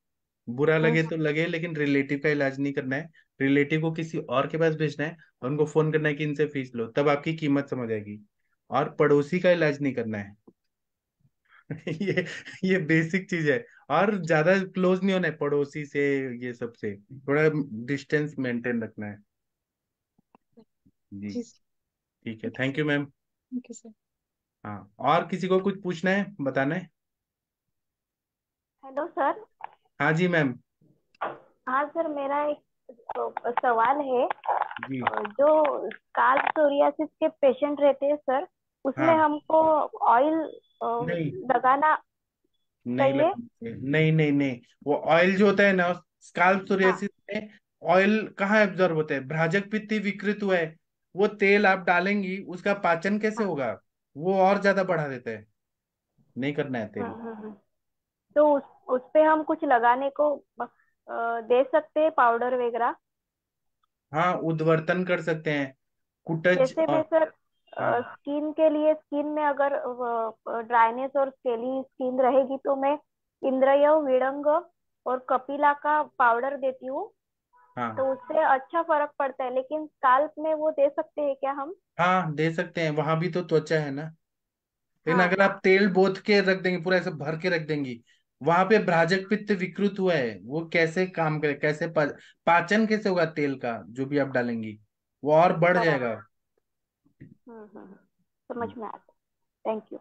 बुरा हाँ। लगे तो लगे लेकिन रिलेटिव का इलाज नहीं करना है रिलेटिव को किसी और के पास भेजना है और उनको फोन करना है कि इनसे फीस लो तब आपकी कीमत समझ आएगी और पड़ोसी का इलाज नहीं करना है ये ये बेसिक चीज है और ज्यादा क्लोज नहीं होना है पड़ोसी से ये सब से थोड़ा डिस्टेंस मेंटेन रखना है जी ठीक है थैंक यू मैम हाँ और किसी को कुछ पूछना है बताना है हेलो सर हाँ जी मैम हाँ सर मेरा एक सवाल है जी जो काल सोरियासिस के पेशेंट रहते हैं सर उसमें हाँ हमको ऑयल लगाना नहीं चाहिए नहीं नहीं नहीं वो ऑयल जो होता है ना स्काल्प सोरियासिस हाँ. में ऑयल कहाँ एब्जॉर्ब होता है भ्राजक पित्ती विकृत हुआ है वो तेल आप डालेंगी उसका पाचन कैसे हाँ. होगा वो और ज्यादा बढ़ा देता है नहीं करना है तेल हाँ, हाँ. हाँ। तो उस उस पे हम कुछ लगाने को दे सकते हैं पाउडर वगैरह हाँ उद्वर्तन कर सकते हैं कुटज जैसे और... सर स्किन हाँ। के लिए स्किन में अगर ड्राइनेस और स्केली स्किन रहेगी तो मैं इंद्रय विड़ंग और कपिला का पाउडर देती हूँ हाँ. तो हाँ। उससे अच्छा फर्क पड़ता है लेकिन स्काल्प में वो दे सकते हैं क्या हम हाँ दे सकते हैं वहां भी तो त्वचा है ना लेकिन हाँ. अगर आप तेल बोध के रख देंगे पूरा ऐसे भर के रख देंगी वहां पे भ्राजक पित्त विकृत हुआ है वो कैसे काम करे कैसे पा, पाचन कैसे होगा तेल का जो भी आप डालेंगी वो और बढ़ हाँ. जाएगा हम्म, हम्म, हम्म। समझ में आता थैंक यू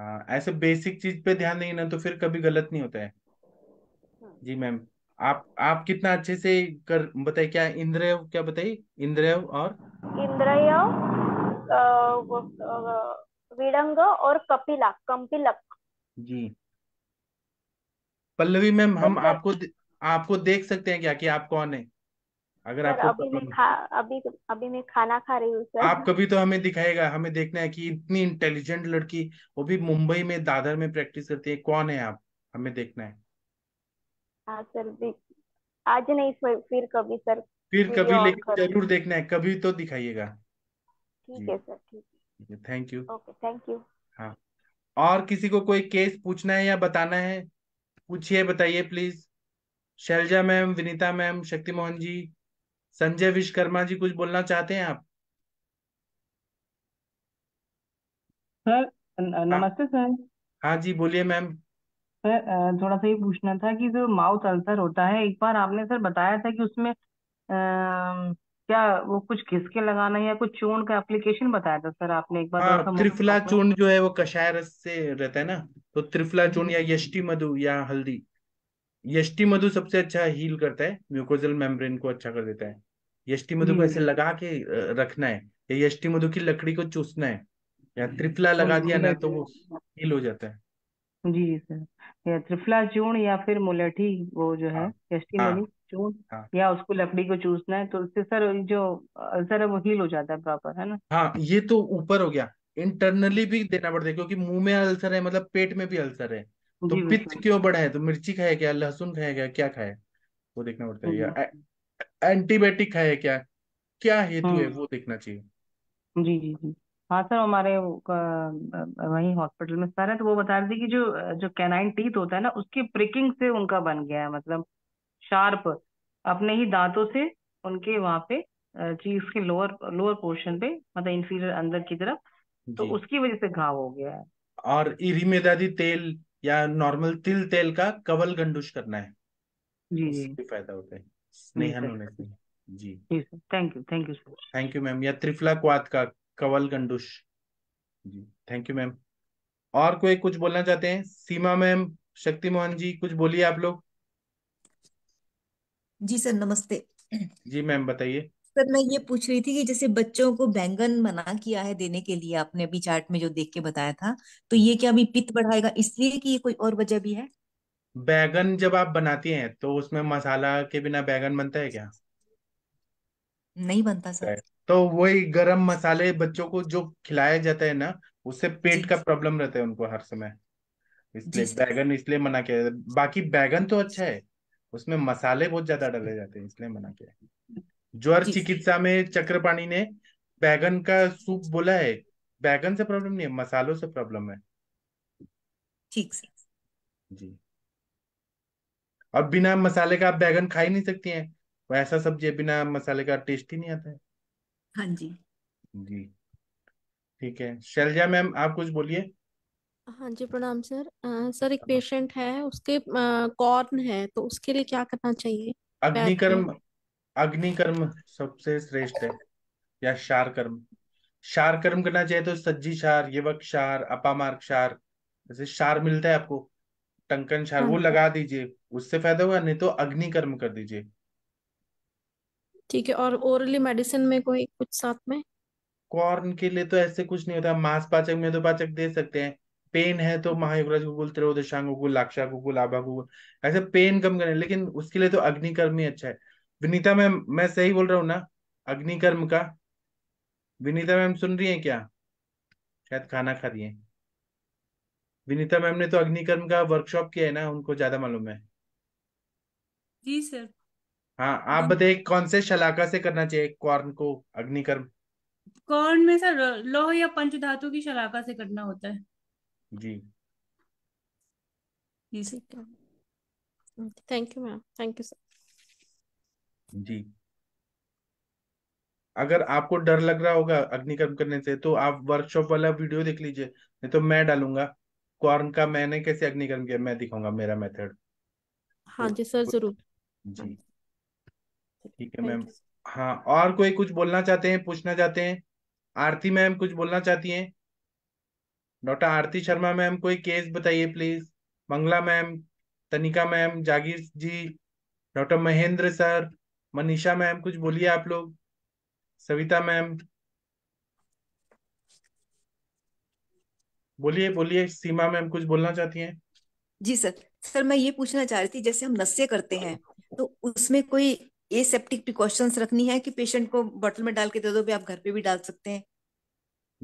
हाँ ऐसे बेसिक चीज पे ध्यान देंगे ना तो फिर कभी गलत नहीं होता है जी मैम आप आप कितना अच्छे से कर बताइए क्या इंद्रय क्या बताइए इंद्रय और इंद्रय विडंग और कपिला कंपिलक जी पल्लवी मैम हम आपको आपको देख सकते हैं क्या कि आप कौन है अगर आपको अभी मैं खा अभी अभी मैं खाना खा रही हूँ सर आप कभी तो हमें दिखाएगा हमें देखना है कि इतनी इंटेलिजेंट लड़की वो भी मुंबई में दादर में प्रैक्टिस करती है कौन है आप हमें देखना है हाँ, सर आज नहीं फिर कभी सर फिर कभी लेकिन जरूर देखना है कभी तो दिखाइएगा ठीक है सर ठीक है thank you okay thank you हाँ और किसी को कोई केस पूछना है या बताना है पूछिए बताइए please Shailaja ma'am Vinita ma'am Shakti Mohan जी संजय विश्वकर्मा जी कुछ बोलना चाहते हैं आप सर हाँ। नमस्ते सर हाँ जी बोलिए मैम सर थोड़ा सा ये पूछना था कि जो माउथ अल्सर होता है एक बार आपने सर बताया था कि उसमें आ, क्या वो कुछ घिसके लगाना या कुछ चूर्ण का एप्लीकेशन बताया था सर आपने एक बार हाँ थोड़ा सा त्रिफला चूर्ण जो है वो कषाय रस से रहता है ना तो त्रिफला चूर्ण या यष्टि मधु या हल्दी यष्टि मधु सबसे अच्छा हील करता है म्यूकोजल मेम्ब्रेन को अच्छा कर देता है यष्टि मधु को हम्म। ऐसे लगा के रखना है या यष्टि मधु की लकड़ी को चूसना है या हम्म। त्रिफला तो लगा दिया ना तो वो हील हो जाता है जी सर या त्रिफला चूर्ण या फिर मुलेठी वो जो है हाँ। यष्टि हाँ। मधु चूर्ण हाँ। या उसको लकड़ी को चूसना है तो उससे सर जो अल्सर है वो हील हो जाता है प्रॉपर है ना हाँ ये तो ऊपर हो गया इंटरनली भी देना पड़ता है क्योंकि मुंह में अल्सर है मतलब पेट में भी अल्सर है तो पित्त क्यों बढ़ा है तो मिर्ची खाया क्या लहसुन खाया क्या क्या खाए वो देखना पड़ता है या हम्म। एंटीबायोटिक खाया क्या क्या हेतु है हम्म। वो देखना चाहिए जी जी जी हाँ सर हमारे वही हॉस्पिटल में सर है तो वो बता रहे थे कि जो जो कैनाइन टीथ होता है ना उसके प्रिकिंग से उनका बन गया है मतलब शार्प अपने ही दांतों से उनके वहां पे चीज के लोअर लोअर पोर्शन पे मतलब इंफीरियर अंदर की तरफ तो उसकी वजह से घाव हो गया है और इरिमेदादी तेल या नॉर्मल तिल तेल का कवल गंडूश करना है जी फायदा होता है स्नेहन होने से जी thank you thank you sir thank you ma'am या त्रिफला क्वाद का कवल गंडूश जी थैंक यू मैम और कोई कुछ बोलना चाहते हैं सीमा मैम शक्ति मोहन जी कुछ बोलिए आप लोग जी सर नमस्ते जी मैम बताइए सर मैं ये पूछ रही थी कि जैसे बच्चों को बैंगन मना किया है देने के लिए आपने अभी चार्ट में जो देख के बताया था तो ये क्या अभी पित्त बढ़ाएगा इसलिए कि ये कोई और वजह भी है बैगन जब आप बनाती हैं तो उसमें मसाला के बिना बैगन बनता है क्या नहीं बनता सर तो वही गरम मसाले बच्चों को जो खिलाया जाता है ना उससे पेट का प्रॉब्लम रहता है उनको हर समय इसलिए बैगन इसलिए मना किया जाता है बाकी बैगन तो अच्छा है उसमें मसाले बहुत ज्यादा डाले जाते हैं इसलिए मना किया ज्वर चिकित्सा में चक्रपाणी ने बैगन का सूप बोला है बैगन से प्रॉब्लम नहीं है मसालों से प्रॉब्लम है ठीक से जी और बिना मसाले का आप बैगन खा ही नहीं सकती हैं वो ऐसा सब्जी है बिना मसाले का टेस्ट ही नहीं आता है हाँ जी जी ठीक है शैलजा मैम आप कुछ बोलिए हाँ जी प्रणाम सर आ, सर एक पेशेंट है उसके कॉर्न है तो उसके लिए क्या करना चाहिए अग्निकर्म अग्नि कर्म सबसे श्रेष्ठ है या शार कर्म शार कर्म करना चाहिए तो सज्जी शार युवक शार अपामार्ग शार जैसे शार मिलता है आपको टंकन शार वो हाँ। लगा दीजिए उससे फायदा होगा नहीं तो अग्नि कर्म कर दीजिए ठीक है और ओरली मेडिसिन में कोई कुछ साथ में कॉर्न के लिए तो ऐसे कुछ नहीं होता मांस पाचक में तो पाचक दे सकते हैं पेन है तो महायुगराज गुगुल त्रयोदशांग गुगुल लाक्षा गुगुल आभा गुगुल ऐसे पेन कम करें लेकिन उसके लिए तो अग्निकर्म ही अच्छा है विनीता मैम मैं सही बोल रहा हूँ ना अग्निकर्म का विनीता मैम सुन रही है क्या शायद खाना खा रही विनीता मैम ने तो अग्निकर्म का वर्कशॉप किया है ना उनको ज्यादा मालूम है जी सर हाँ आप हाँ। बताइए कौन से शलाका से करना चाहिए कॉर्न को अग्निकर्म कॉर्न में सर लोह या पंच धातु की शलाका से करना होता है जी जी sir thank you ma'am thank you sir जी अगर आपको डर लग रहा होगा अग्निकर्म करने से तो आप वर्कशॉप वाला वीडियो देख लीजिए नहीं तो मैं डालूंगा कॉर्न का मैंने कैसे अग्निकर्म किया मैं दिखाऊंगा मेरा मेथड हाँ जी सर जरूर जी ठीक है मैम हाँ और कोई कुछ बोलना चाहते हैं पूछना चाहते हैं आरती मैम कुछ बोलना चाहती हैं डॉक्टर आरती शर्मा मैम कोई केस बताइए please Mangala ma'am Tanika ma'am Jagir ji doctor Mahendra sir Manisha ma'am कुछ बोलिए आप लोग सविता मैम बोलिए बोलिए सीमा मैम कुछ बोलना चाहती हैं जी सर सर मैं ये पूछना चाह रही थी जैसे हम नस्य करते हैं तो उसमें कोई एसेप्टिक प्रिकॉशंस रखनी है कि पेशेंट को बोतल में डाल के दे दो भी आप घर पे भी डाल सकते हैं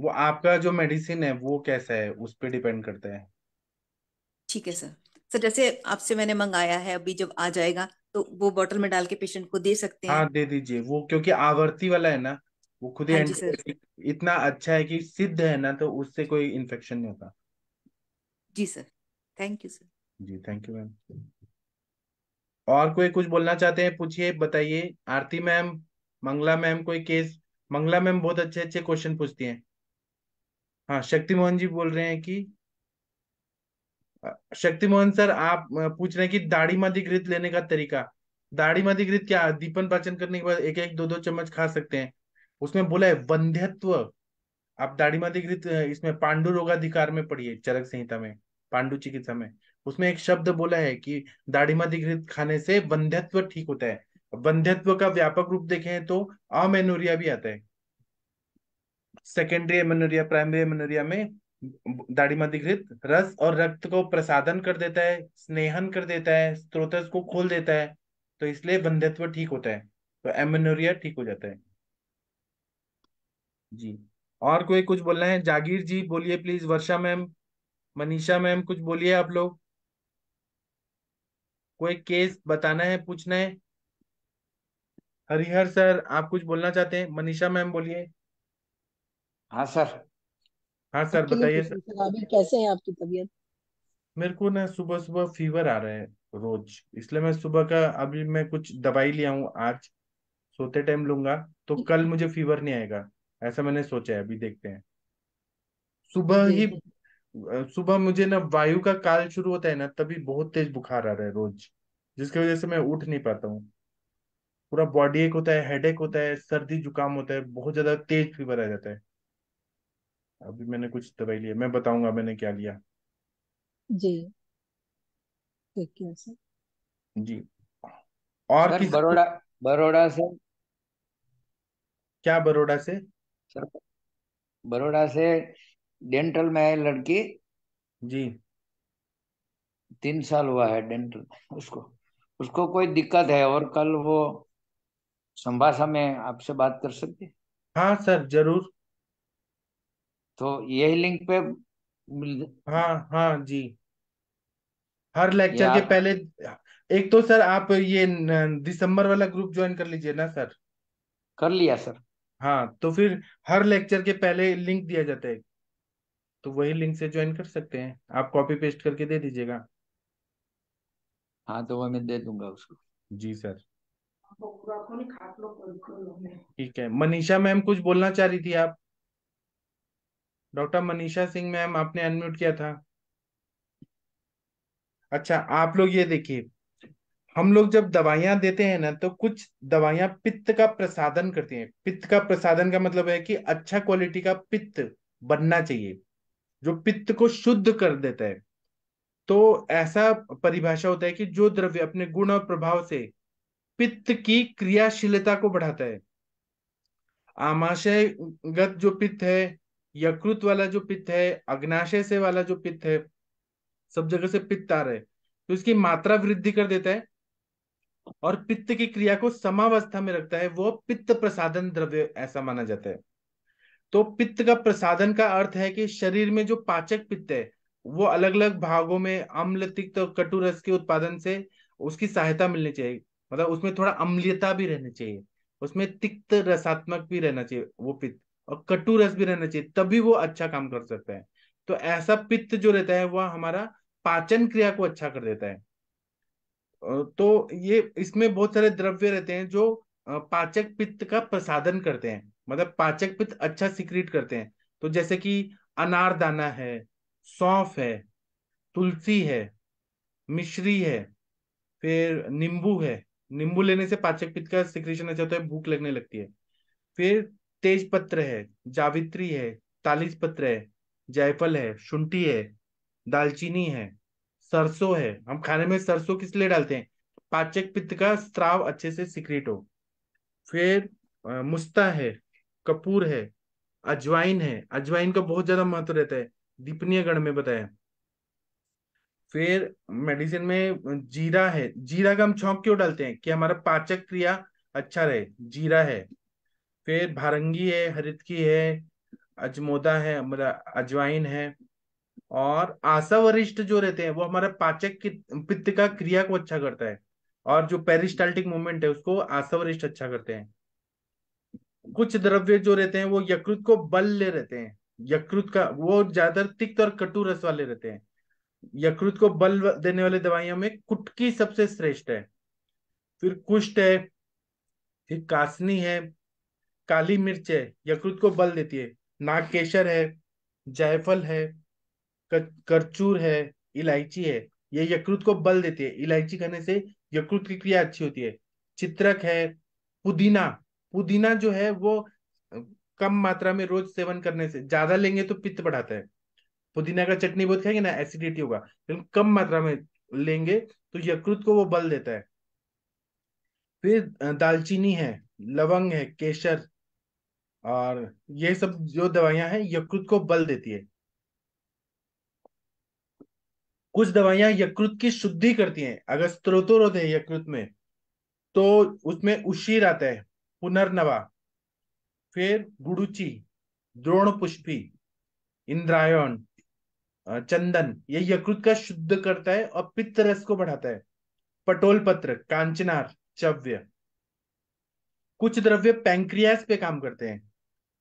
वो आपका जो मेडिसिन है वो कैसा है उस पर डिपेंड करता है ठीक है सर सर जैसे आपसे मैंने मंगाया है अभी जब आ जाएगा तो वो बॉटल में डाल के पेशेंट को दे सकते हैं हाँ दे दीजिए वो क्योंकि आवर्ती वाला है ना वो खुद ही हाँ जी सर इतना अच्छा है कि सिद्ध है ना तो उससे कोई इन्फेक्शन नहीं होता जी सर थैंक यू सर जी थैंक यू मैम और कोई कुछ बोलना चाहते हैं पूछिए बताइए आरती मैम मंगला मैम कोई केस मंगला मैम बहुत अच्छे अच्छे क्वेश्चन पूछती हैं हाँ शक्ति मोहन जी बोल रहे हैं कि शक्ति मोहन सर आप पूछ रहे हैं कि दाढ़ी रित लेने का तरीका दाढ़ी रित क्या दीपन पाचन करने के बाद एक एक दो दो चम्मच खा सकते हैं उसमें बोला है वंध्यत्व आप दाढ़ी रित इसमें पांडु रोगाधिकार में पढ़िए चरक संहिता में पांडु चिकित्सा में उसमें एक शब्द बोला है कि दाढ़ी रित खाने से वंध्यत्व ठीक होता है वंध्यत्व का व्यापक रूप देखें तो अमेनोरिया भी आता है सेकेंडरी एमेनोरिया प्राइमरी एमेनोरिया में दाढ़ीमधिकृत रस और रक्त को प्रसादन कर देता है स्नेहन कर देता है स्त्रोत को खोल देता है तो इसलिए बंधत्व ठीक होता है तो एमनोरिया ठीक हो जाता है जी और कोई कुछ बोलना है जागीर जी बोलिए please Varsha ma'am Manisha ma'am कुछ बोलिए आप लोग कोई केस बताना है पूछना है हरिहर सर आप कुछ बोलना चाहते हैं मनीषा मैम बोलिए हाँ सर हाँ तो सर बताइए तो सर कैसे है आपकी तबीयत मेरे को ना सुबह सुबह फीवर आ रहा है रोज इसलिए मैं सुबह का अभी मैं कुछ दवाई लिया हूँ आज सोते टाइम लूंगा तो कल मुझे फीवर नहीं आएगा ऐसा मैंने सोचा है अभी देखते हैं सुबह ही सुबह मुझे ना वायु का काल शुरू होता है ना तभी बहुत तेज बुखार आ रहा है रोज जिसकी वजह से मैं उठ नहीं पाता हूँ पूरा बॉडी एक होता है हेडेक होता है सर्दी जुकाम होता है बहुत ज्यादा तेज फीवर आ जाता है अभी मैंने कुछ दवाई लिया मैं बताऊंगा मैंने क्या लिया जी ठीक है सर जी और सर बड़ोड़ा बड़ोड़ा से क्या बड़ोड़ा से सर बड़ोड़ा से डेंटल में आए लड़की जी तीन साल हुआ है डेंटल उसको उसको कोई दिक्कत है और कल वो संभाषा में आपसे बात कर सकते हाँ सर जरूर तो यही लिंक पे हाँ हाँ जी हर लेक्चर के यार पहले एक तो सर आप ये दिसंबर वाला ग्रुप ज्वाइन कर लीजिए ना सर कर लिया सर हाँ तो फिर हर लेक्चर के पहले लिंक दिया जाता है तो वही लिंक से ज्वाइन कर सकते हैं आप कॉपी पेस्ट करके दे दीजिएगा हाँ तो वह मैं दे दूंगा उसको जी सर तो ठीक है मनीषा मैम कुछ बोलना चाह रही थी आप डॉक्टर मनीषा सिंह मैम आपने अनम्यूट किया था अच्छा आप लोग ये देखिए हम लोग जब दवाइयां देते हैं ना तो कुछ दवाइयां पित्त का प्रसादन करती हैं पित्त का प्रसादन का मतलब है कि अच्छा क्वालिटी का पित्त बनना चाहिए जो पित्त को शुद्ध कर देता है तो ऐसा परिभाषा होता है कि जो द्रव्य अपने गुण और प्रभाव से पित्त की क्रियाशीलता को बढ़ाता है आमाशयगत जो पित्त है यकृत वाला जो पित्त है अग्नाशय से वाला जो पित्त है सब जगह से पित्त आ रहे तो इसकी मात्रा वृद्धि कर देता है और पित्त की क्रिया को समावस्था में रखता है वो पित्त प्रसादन द्रव्य ऐसा माना जाता है तो पित्त का प्रसादन का अर्थ है कि शरीर में जो पाचक पित्त है वो अलग अलग भागों में अम्ल तिक्त और कटु रस के उत्पादन से उसकी सहायता मिलनी चाहिए मतलब उसमें थोड़ा अम्लियता भी रहनी चाहिए उसमें तिक्त रसात्मक भी रहना चाहिए वो पित्त और कटु रस भी रहना चाहिए तभी वो अच्छा काम कर सकता है तो ऐसा पित्त जो रहता है वह हमारा पाचन क्रिया को अच्छा कर देता है तो ये इसमें बहुत सारे द्रव्य रहते हैं जो पाचक पित्त का प्रसादन करते हैं मतलब पाचक पित्त अच्छा सिक्रीट करते हैं तो जैसे कि अनारदाना है सौंफ है तुलसी है मिश्री है फिर नींबू है नींबू लेने से पाचक पित्त का सिक्रीशन अच्छा होता है भूख लगने लगती है फिर तेज पत्र है जावित्री है तालीस पत्र है जायफल है शुंठी है दालचीनी है सरसों है हम खाने में सरसों किस लिए डालते हैं पाचक पित्त का स्त्राव अच्छे से सिक्रेट हो फिर मुस्ता है कपूर है अजवाइन है अजवाइन का बहुत ज्यादा महत्व रहता है दीपनीय गण में बताया फिर मेडिसिन में जीरा है जीरा का हम छोंक क्यों डालते हैं कि हमारा पाचक क्रिया अच्छा रहे जीरा है फिर भारंगी है हरित की है अजमोदा है अजवाइन है और आशा वरिष्ठ जो रहते हैं वो हमारे पाचक की पित्त का क्रिया को अच्छा करता है और जो पेरिस्टाल्टिक मूवमेंट है उसको आशा वरिष्ठ अच्छा करते हैं कुछ द्रव्य जो रहते हैं वो यकृत को बल ले रहते हैं यकृत का वो ज्यादातर तिक्त और कटु रस वाले रहते हैं यकृत को बल देने वाली दवाइयों में कुटकी सबसे श्रेष्ठ है फिर कुष्ठ है फिर कासनी है काली मिर्च है यकृत को बल देती है नाग केसर है जायफल है करचूर है इलायची है ये यकृत को बल देती है इलायची खाने से यकृत की क्रिया अच्छी होती है चित्रक है पुदीना पुदीना जो है वो कम मात्रा में रोज सेवन करने से ज्यादा लेंगे तो पित्त बढ़ाता है पुदीना का चटनी बहुत खाएंगे ना एसिडिटी होगा लेकिन कम मात्रा में लेंगे तो यकृत को वो बल देता है फिर दालचीनी है लवंग है केसर और ये सब जो दवाइयां हैं यकृत को बल देती है कुछ दवाइयां यकृत की शुद्धि करती हैं अगर स्त्रोत्र होते हैं यकृत में तो उसमें उशीर आता है पुनर्नवा फिर गुड़ुची द्रोण पुष्पी इंद्रायण चंदन ये यकृत का शुद्ध करता है और पित्त रस को बढ़ाता है पटोल पत्र कांचनार चव्य कुछ द्रव्य पैंक्रियास पे काम करते हैं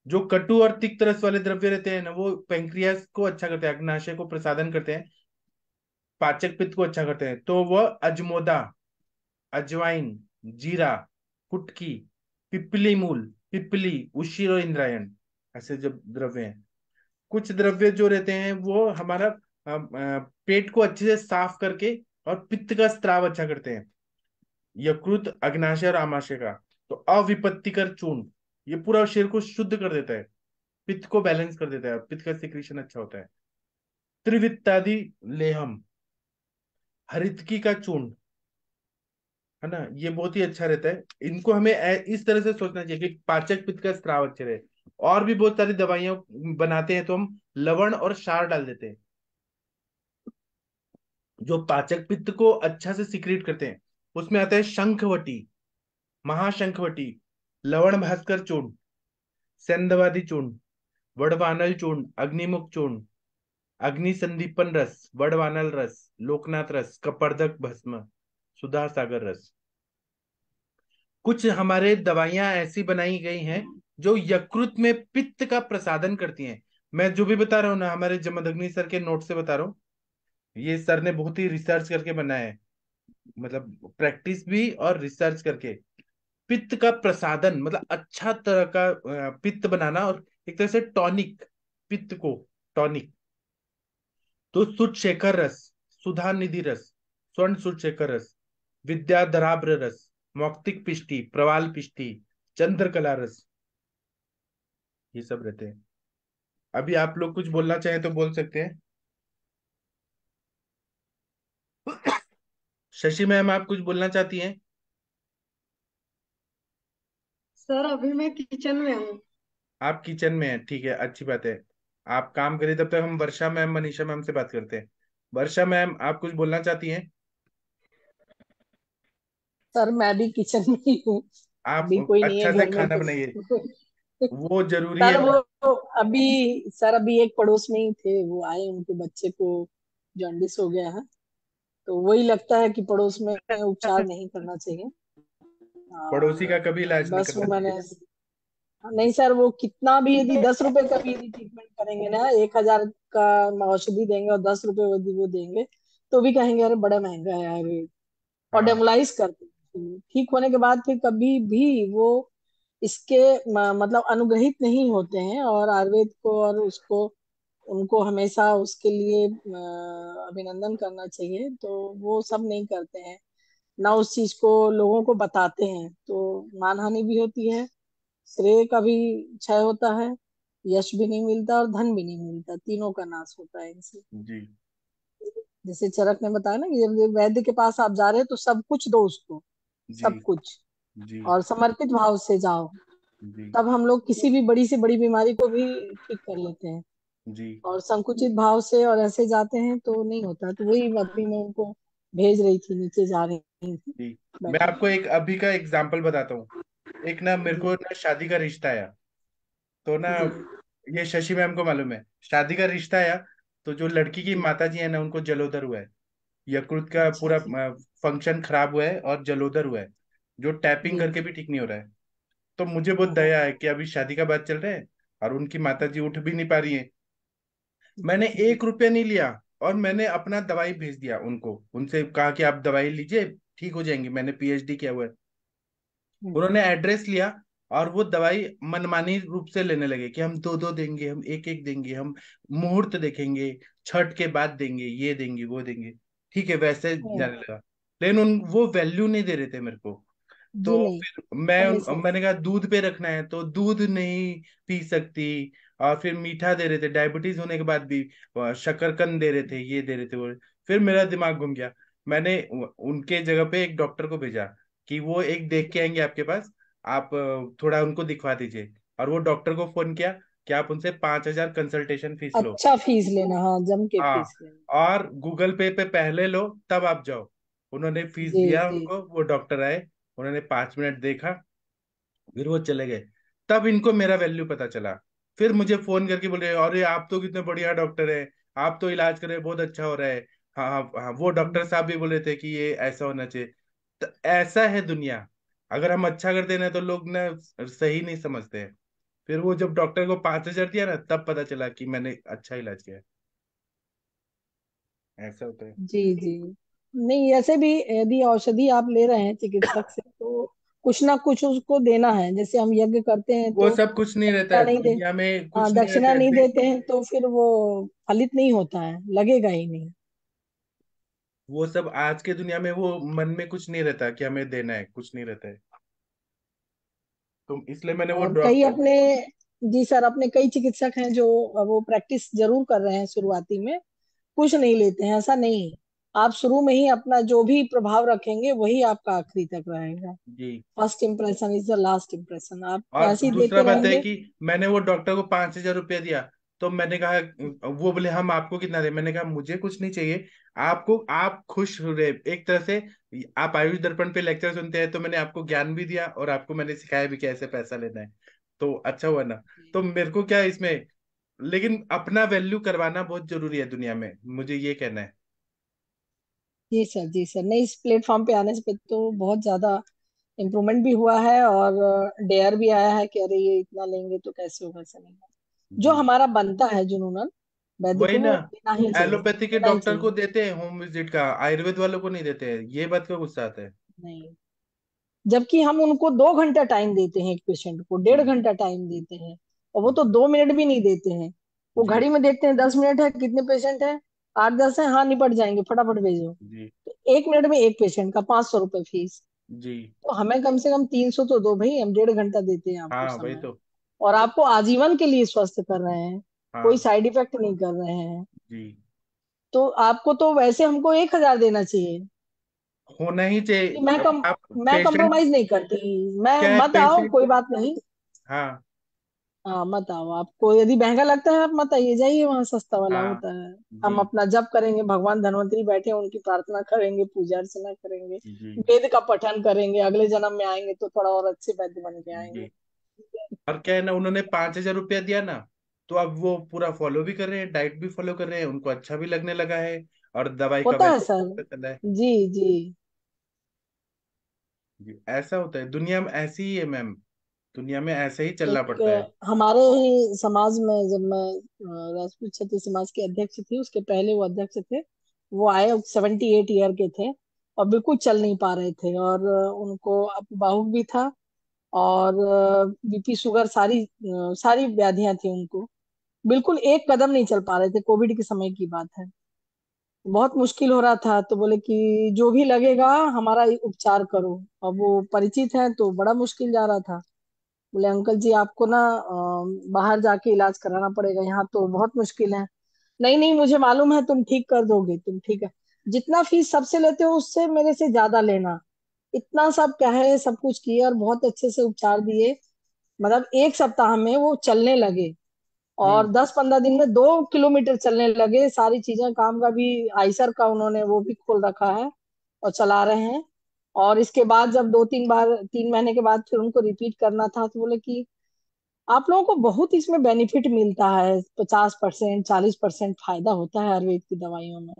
जो कटु और तिक्त रस वाले द्रव्य रहते हैं ना वो पेंक्रियास को अच्छा करते हैं अग्नाशय को प्रसादन करते हैं पाचक पित्त को अच्छा करते हैं तो वह अजमोदा अजवाइन जीरा कुटकी पिपली मूल पिपली उशीर और इंद्रायण ऐसे जब द्रव्य हैं कुछ द्रव्य जो रहते हैं वो हमारा पेट को अच्छे से साफ करके और पित्त का स्त्राव अच्छा करते हैं यकृत अग्नाशय और आमाशय का तो अविपत्तिकर चूर्ण ये पूरा शरीर को शुद्ध कर देता है पित्त को बैलेंस कर देता है पित्त का सिक्रीशन अच्छा होता है त्रिवित्तादि लेहम हरितकी का चूर्ण है ना ये बहुत ही अच्छा रहता है इनको हमें इस तरह से सोचना चाहिए कि पाचक पित्त का स्त्राव अच्छे रहे और भी बहुत सारी दवाइयां बनाते हैं तो हम लवण और शार डाल देते हैं जो पाचक पित्त को अच्छा से सिक्रीट करते हैं उसमें आता है शंखवटी महाशंखवटी लवण भास्कर चूर्ण सेंधवादी चूर्ण वडवानल चूर्ण अग्निमुख चूर्ण अग्नि संदीपन रस वडवानल रस लोकनाथ रस कपर्दक भस्म सुधा सागर रस कुछ हमारे दवाइयां ऐसी बनाई गई हैं जो यकृत में पित्त का प्रसादन करती हैं मैं जो भी बता रहा हूं ना हमारे जमदग्नि सर के नोट से बता रहा हूँ ये सर ने बहुत ही रिसर्च करके बनाया है मतलब प्रैक्टिस भी और रिसर्च करके पित्त का प्रसादन मतलब अच्छा तरह का पित्त बनाना और एक तरह से टॉनिक पित्त को टॉनिक तो सुट शेखर रस सुधा निधि रस स्वर्ण सुट शेखर रस विद्याधराब्र रस मौक्तिक पिष्टि प्रवाल पिष्टि चंद्रकला रस ये सब रहते हैं अभी आप लोग कुछ बोलना चाहें तो बोल सकते हैं शशि मैम आप कुछ बोलना चाहती हैं सर अभी मैं किचन में हूँ आप किचन में है ठीक है अच्छी बात है आप काम करिए तब तक तो हम वर्षा मैम मनीषा मैम से बात करते हैं वर्षा मैम आप कुछ बोलना चाहती हैं सर मैं भी किचन में ही हूँ आप अभी कोई अच्छा नहीं है अच्छा से खाना बनाइए वो जरूरी सर है वो अभी सर अभी एक पड़ोस में ही थे वो आए उनके बच्चे को जॉन्डिस हो गया है तो वही लगता है कि पड़ोस में उपचार नहीं करना चाहिए हाँ। पड़ोसी का कभी इलाज बस नहीं वो मैंने हाँ, नहीं सर वो कितना भी यदि दस रुपए का भी यदि ट्रीटमेंट करेंगे ना एक हजार का औषधि देंगे और दस रुपए यदि वो देंगे तो भी कहेंगे अरे बड़ा महंगा है यार और हाँ। डेमोलाइज करते ठीक होने के बाद फिर कभी भी वो इसके मतलब अनुग्रहित नहीं होते हैं और आयुर्वेद को और उसको उनको हमेशा उसके लिए अभिनंदन करना चाहिए तो वो सब नहीं करते हैं ना उस चीज को लोगों को बताते हैं तो मानहानि भी होती है श्रेय का भी क्षय होता है यश भी नहीं मिलता और धन भी नहीं मिलता तीनों का नाश होता है इनसे जी जैसे चरक ने बताया ना कि जब वैद्य के पास आप जा रहे हैं तो सब कुछ दो उसको सब कुछ जी, और समर्पित भाव से जाओ तब हम लोग किसी भी बड़ी से बड़ी बीमारी को भी ठीक कर लेते हैं जी और संकुचित भाव से और ऐसे जाते हैं तो नहीं होता तो वही अभी मैं उनको भेज रही थी नीचे जा रही थी मैं आपको एक अभी का एग्जाम्पल बताता हूँ एक ना मेरे को ना शादी का रिश्ता आया तो ना ये शशि मैम को मालूम है शादी का रिश्ता आया तो जो लड़की की माता जी है ना उनको जलोदर हुआ है यकृत का अच्छा, पूरा फंक्शन अच्छा। खराब हुआ है और जलोदर हुआ है जो टैपिंग करके भी ठीक नहीं हो रहा है तो मुझे बहुत हाँ। दया है कि अभी शादी का बात चल रहा है और उनकी माता जी उठ भी नहीं पा रही है मैंने एक रुपया नहीं लिया और मैंने अपना दवाई भेज दिया उनको उनसे कहा कि आप दवाई लीजिए ठीक हो जाएंगे मैंने पीएचडी किया हुआ है हम्म। उन्होंने एड्रेस लिया और वो दवाई मनमानी रूप से लेने लगे कि हम दो दो देंगे हम एक एक देंगे हम मुहूर्त देखेंगे छठ के बाद देंगे ये देंगे वो देंगे ठीक है वैसे जाने लगा लेकिन उन वो वैल्यू नहीं दे रहे थे मेरे को तो फिर मैं मैंने कहा दूध पे रखना है तो दूध नहीं पी सकती और फिर मीठा दे रहे थे डायबिटीज होने के बाद भी शकरकंद दे रहे थे ये दे रहे थे वो फिर मेरा दिमाग घूम गया मैंने उनके जगह पे एक डॉक्टर को भेजा कि वो एक देख के आएंगे आपके पास आप थोड़ा उनको दिखवा दीजिए और वो डॉक्टर को फोन किया कि आप उनसे पांच हजार कंसल्टेशन फीस लो अच्छा फीस लेना हाँ जम के हाँ, फीस लेना और गूगल पे पे पहले लो तब आप जाओ उन्होंने फीस दे, दिया दे, उनको वो डॉक्टर आए उन्होंने पांच मिनट देखा फिर वो चले गए तब इनको मेरा वैल्यू पता चला फिर मुझे फोन करके बोल रहे अरे आप तो कितने बढ़िया डॉक्टर है आप तो इलाज कर रहे बहुत अच्छा हो रहा है हाँ हाँ हाँ वो डॉक्टर साहब भी बोले थे कि ये ऐसा होना चाहिए तो ऐसा है दुनिया अगर हम अच्छा करते ना तो लोग ना सही नहीं समझते हैं फिर वो जब डॉक्टर को पांच हजार दिया ना तब पता चला कि मैंने अच्छा इलाज किया ऐसा होता है जी जी नहीं ऐसे भी यदि औषधि आप ले रहे हैं चिकित्सक से तो कुछ ना कुछ उसको देना है जैसे हम यज्ञ करते हैं वो तो सब कुछ नहीं रहता है नहीं दुनिया में कुछ हाँ दक्षिणा नहीं, नहीं देते हैं तो फिर वो फलित नहीं होता है लगेगा ही नहीं वो सब आज के दुनिया में वो मन में कुछ नहीं रहता कि हमें देना है कुछ नहीं रहता है तो इसलिए मैंने वो ड्रॉप कई अपने जी सर अपने कई चिकित्सक हैं जो वो प्रैक्टिस जरूर कर रहे हैं शुरुआती में कुछ नहीं लेते हैं ऐसा नहीं है आप शुरू में ही अपना जो भी प्रभाव रखेंगे वही आपका आखिरी तक रहेगा जी first impression is the last impression आप और दूसरा बात है कि मैंने वो डॉक्टर को पांच हजार रुपया दिया तो मैंने कहा वो बोले हम आपको कितना दे मैंने कहा मुझे कुछ नहीं चाहिए आपको आप खुश रहे एक तरह से आप आयुष दर्पण पे लेक्चर सुनते हैं तो मैंने आपको ज्ञान भी दिया और आपको मैंने सिखाया भी कैसे पैसा लेना है तो अच्छा हुआ ना तो मेरे को क्या इसमें लेकिन अपना वैल्यू करवाना बहुत जरूरी है दुनिया में मुझे ये कहना है जी सर जी सर नहीं इस प्लेटफॉर्म पे आने से तो बहुत ज्यादा इम्प्रूवमेंट भी हुआ है और डेयर भी आया है कि अरे ये इतना लेंगे तो कैसे होगा ऐसा नहीं जो हम्म। हमारा बनता है जुनून वही ना एलोपैथी के डॉक्टर को देते हैं होम विजिट का आयुर्वेद वालों को नहीं देते हैं ये बात का गुस्सा आता है नहीं जबकि हम उनको दो घंटा टाइम देते हैं एक पेशेंट को डेढ़ हम्म। घंटा टाइम देते हैं और वो तो दो मिनट भी नहीं देते हैं वो घड़ी में देखते हैं दस मिनट है कितने पेशेंट है आठ दस है हाँ निपट जाएंगे फटाफट भेजो तो एक मिनट में एक पेशेंट का पांच सौ रुपए फीस जी तो हमें कम से कम तीन सौ तो दो भाई हम डेढ़ घंटा देते हैं आपको हाँ, भाई तो और आपको आजीवन के लिए स्वस्थ कर रहे हैं हाँ, कोई साइड इफेक्ट नहीं कर रहे हैं जी तो आपको तो वैसे हमको एक हजार देना चाहिए होना ही चाहिए मैं कम, आप मैं कॉम्प्रोमाइज नहीं करती मैं मत आओ कोई बात नहीं हाँ हाँ मत आओ आपको यदि महंगा लगता है आप मत आइए जाइए वहां सस्ता वाला हाँ होता है हम जी अपना जप करेंगे भगवान धन्वंतरी बैठे उनकी प्रार्थना करेंगे पूजा अर्चना करेंगे जी वेद का पठन करेंगे अगले जन्म में आएंगे तो थोड़ा और अच्छे वैद्य बन के आएंगे जी और क्या है ना उन्होंने पांच हजार रुपया दिया ना तो अब वो पूरा फॉलो भी कर रहे हैं डाइट भी फॉलो कर रहे हैं उनको अच्छा भी लगने लगा है और दवाई का होता है वैसे भी सर पता चला है जी जी जी ऐसा होता है दुनिया में ऐसी ही है मैम दुनिया में ऐसे ही चलना एक पड़ता है हमारे ही समाज में जब मैं राजपूत क्षत्रिय समाज के अध्यक्ष थी उसके पहले वो अध्यक्ष थे वो आए सेवेंटी एट ईयर के थे और बिल्कुल चल नहीं पा रहे थे और उनको अपबाहुक भी था और बीपी शुगर सारी सारी व्याधियां थी उनको बिल्कुल एक कदम नहीं चल पा रहे थे कोविड के समय की बात है बहुत मुश्किल हो रहा था तो बोले कि जो भी लगेगा हमारा उपचार करो और वो परिचित है तो बड़ा मुश्किल जा रहा था बोले अंकल जी आपको ना बाहर जाके इलाज कराना पड़ेगा यहाँ तो बहुत मुश्किल है नहीं नहीं मुझे मालूम है तुम ठीक कर दोगे तुम ठीक है जितना फीस सबसे लेते हो उससे मेरे से ज्यादा लेना इतना सब कहे सब कुछ किए और बहुत अच्छे से उपचार दिए मतलब एक सप्ताह में वो चलने लगे और हम्म। दस पंद्रह दिन में दो किलोमीटर चलने लगे सारी चीजें काम का भी आईसर का उन्होंने वो भी खोल रखा है और चला रहे हैं और इसके बाद जब दो तीन बार तीन महीने के बाद फिर उनको रिपीट करना था तो बोले कि आप लोगों को बहुत इसमें बेनिफिट मिलता है पचास परसेंट चालीस परसेंट फायदा होता है आयुर्वेद की दवाइयों में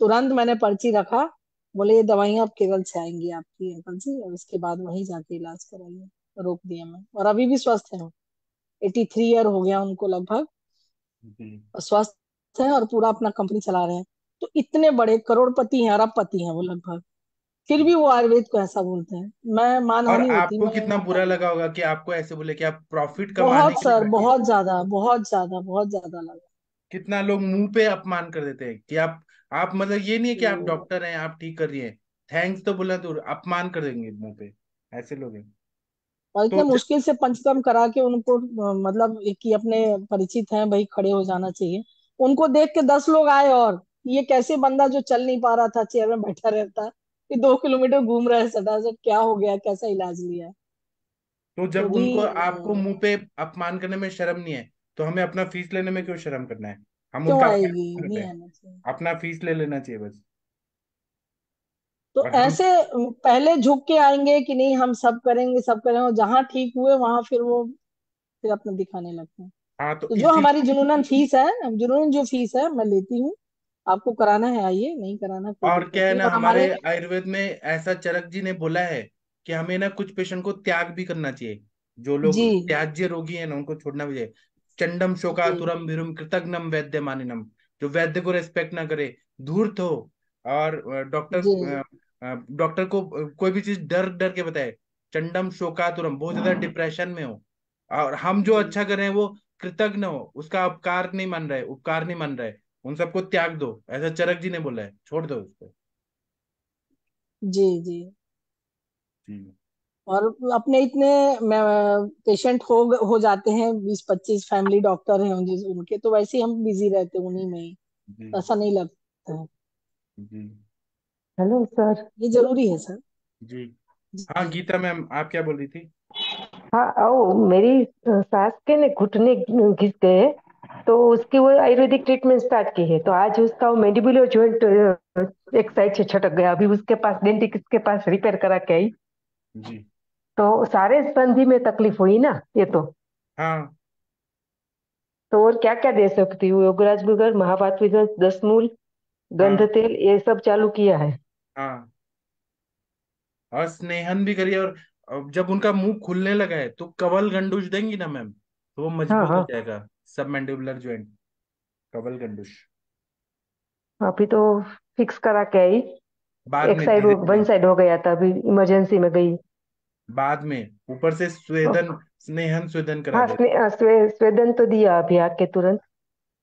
तुरंत मैंने पर्ची रखा बोले ये दवाइयाँ अब केवल से आएंगी आपकी अंकल जी और इसके बाद वहीं जाके इलाज कराइए रोक दिया मैं और अभी भी स्वस्थ है एटी थ्री ईयर हो गया उनको लगभग और स्वस्थ है और पूरा अपना कंपनी चला रहे हैं तो इतने बड़े करोड़पति हैं अरबपति हैं वो लगभग फिर भी वो आयुर्वेद को ऐसा बोलते हैं मैं मान मानहानि होती आपको कितना बुरा लगा होगा कि आपको ऐसे बोले कि आप प्रॉफिट कमाने बहुत सर बहुत ज्यादा बहुत ज्यादा बहुत ज्यादा लगा कितना लोग मुंह पे अपमान कर देते हैं कि आप आप मतलब ये नहीं है कि आप डॉक्टर हैं आप ठीक कर रही हैं थैंक्स तो बोला तो अपमान कर देंगे मुंह पे ऐसे लोग हैं और इतने तो मुश्किल से पंचकर्म करा के उनको मतलब कि अपने परिचित हैं भाई खड़े हो जाना चाहिए उनको देख के दस लोग आए और ये कैसे बंदा जो चल नहीं पा रहा था चेयर में बैठा रहता कि दो किलोमीटर घूम रहा है सदा सर क्या हो गया कैसा इलाज लिया तो जब तो उनको आपको मुंह पे अपमान करने में शर्म नहीं है तो हमें अपना फीस लेने में क्यों शर्म करना है हम क्यों उनका नहीं अपना फीस ले लेना चाहिए बस तो ऐसे पहले झुक के आएंगे कि नहीं हम सब करेंगे सब करेंगे जहाँ ठीक हुए वहां फिर वो फिर अपना दिखाने लगते हैं हाँ तो, तो जो हमारी जुनून फीस है जुनून जो फीस है मैं लेती हूँ आपको कराना है आइए नहीं कराना कोई और क्या है ना हमारे आयुर्वेद में ऐसा चरक जी ने बोला है कि हमें ना कुछ पेशेंट को त्याग भी करना चाहिए जो लोग त्याज्य रोगी है ना उनको छोड़ना भी चाहिए चंडम शोकातुरम विरुम कृतज्ञम वैद्य मानिनम जो वैद्य को रेस्पेक्ट ना करे धूर्त हो और डॉक्टर डॉक्टर को कोई भी चीज डर डर के बताए चंडम शोकातुरम बहुत ज्यादा डिप्रेशन हाँ। में हो और हम जो अच्छा कर रहे हैं वो कृतज्ञ हो उसका उपकार नहीं मान रहे उपकार नहीं मान रहे उन सबको त्याग दो ऐसा चरक जी ने बोला है छोड़ दो उसको जी जी जी और अपने इतने पेशेंट हो हो जाते हैं बीस पच्चीस फैमिली डॉक्टर हैं उनके तो वैसे ही हम बिजी रहते हैं उन्हीं में ही ऐसा नहीं लगता है हेलो सर ये जरूरी है सर जी हाँ गीता मैम आप क्या बोल रही थी हाँ ओ मेरी सास के ने घुटने घिस गए तो उसकी वो आयुर्वेदिक ट्रीटमेंट स्टार्ट की है तो आज उसका वो मैंडिबुलर ज्वाइंट एक साइड से छटक गया अभी उसके पास डेंटिस्ट के पास रिपेयर करा के आई तो सारे संधि में तकलीफ हुई ना ये तो हाँ तो और क्या क्या दे सकती हूँ योगराज गुगर महाभारत विजन दस मूल गंध हाँ तेल ये सब चालू किया है हाँ और स्नेहन भी करिए और जब उनका मुंह खुलने लगा है तो कवल गंडूज देंगी ना मैम तो वो मजबूत हाँ हो हाँ, हाँ। जाएगा सबमेंडिबुलर जॉइंट कवल गंडुश अभी तो फिक्स करा के आई बाद एक में साइड वन साइड हो गया था अभी इमरजेंसी में गई बाद में ऊपर से स्वेदन स्नेहन स्वेदन करा हाँ देते स्ने, हाँ, स्वे, स्वेदन तो दिया अभी आके तुरंत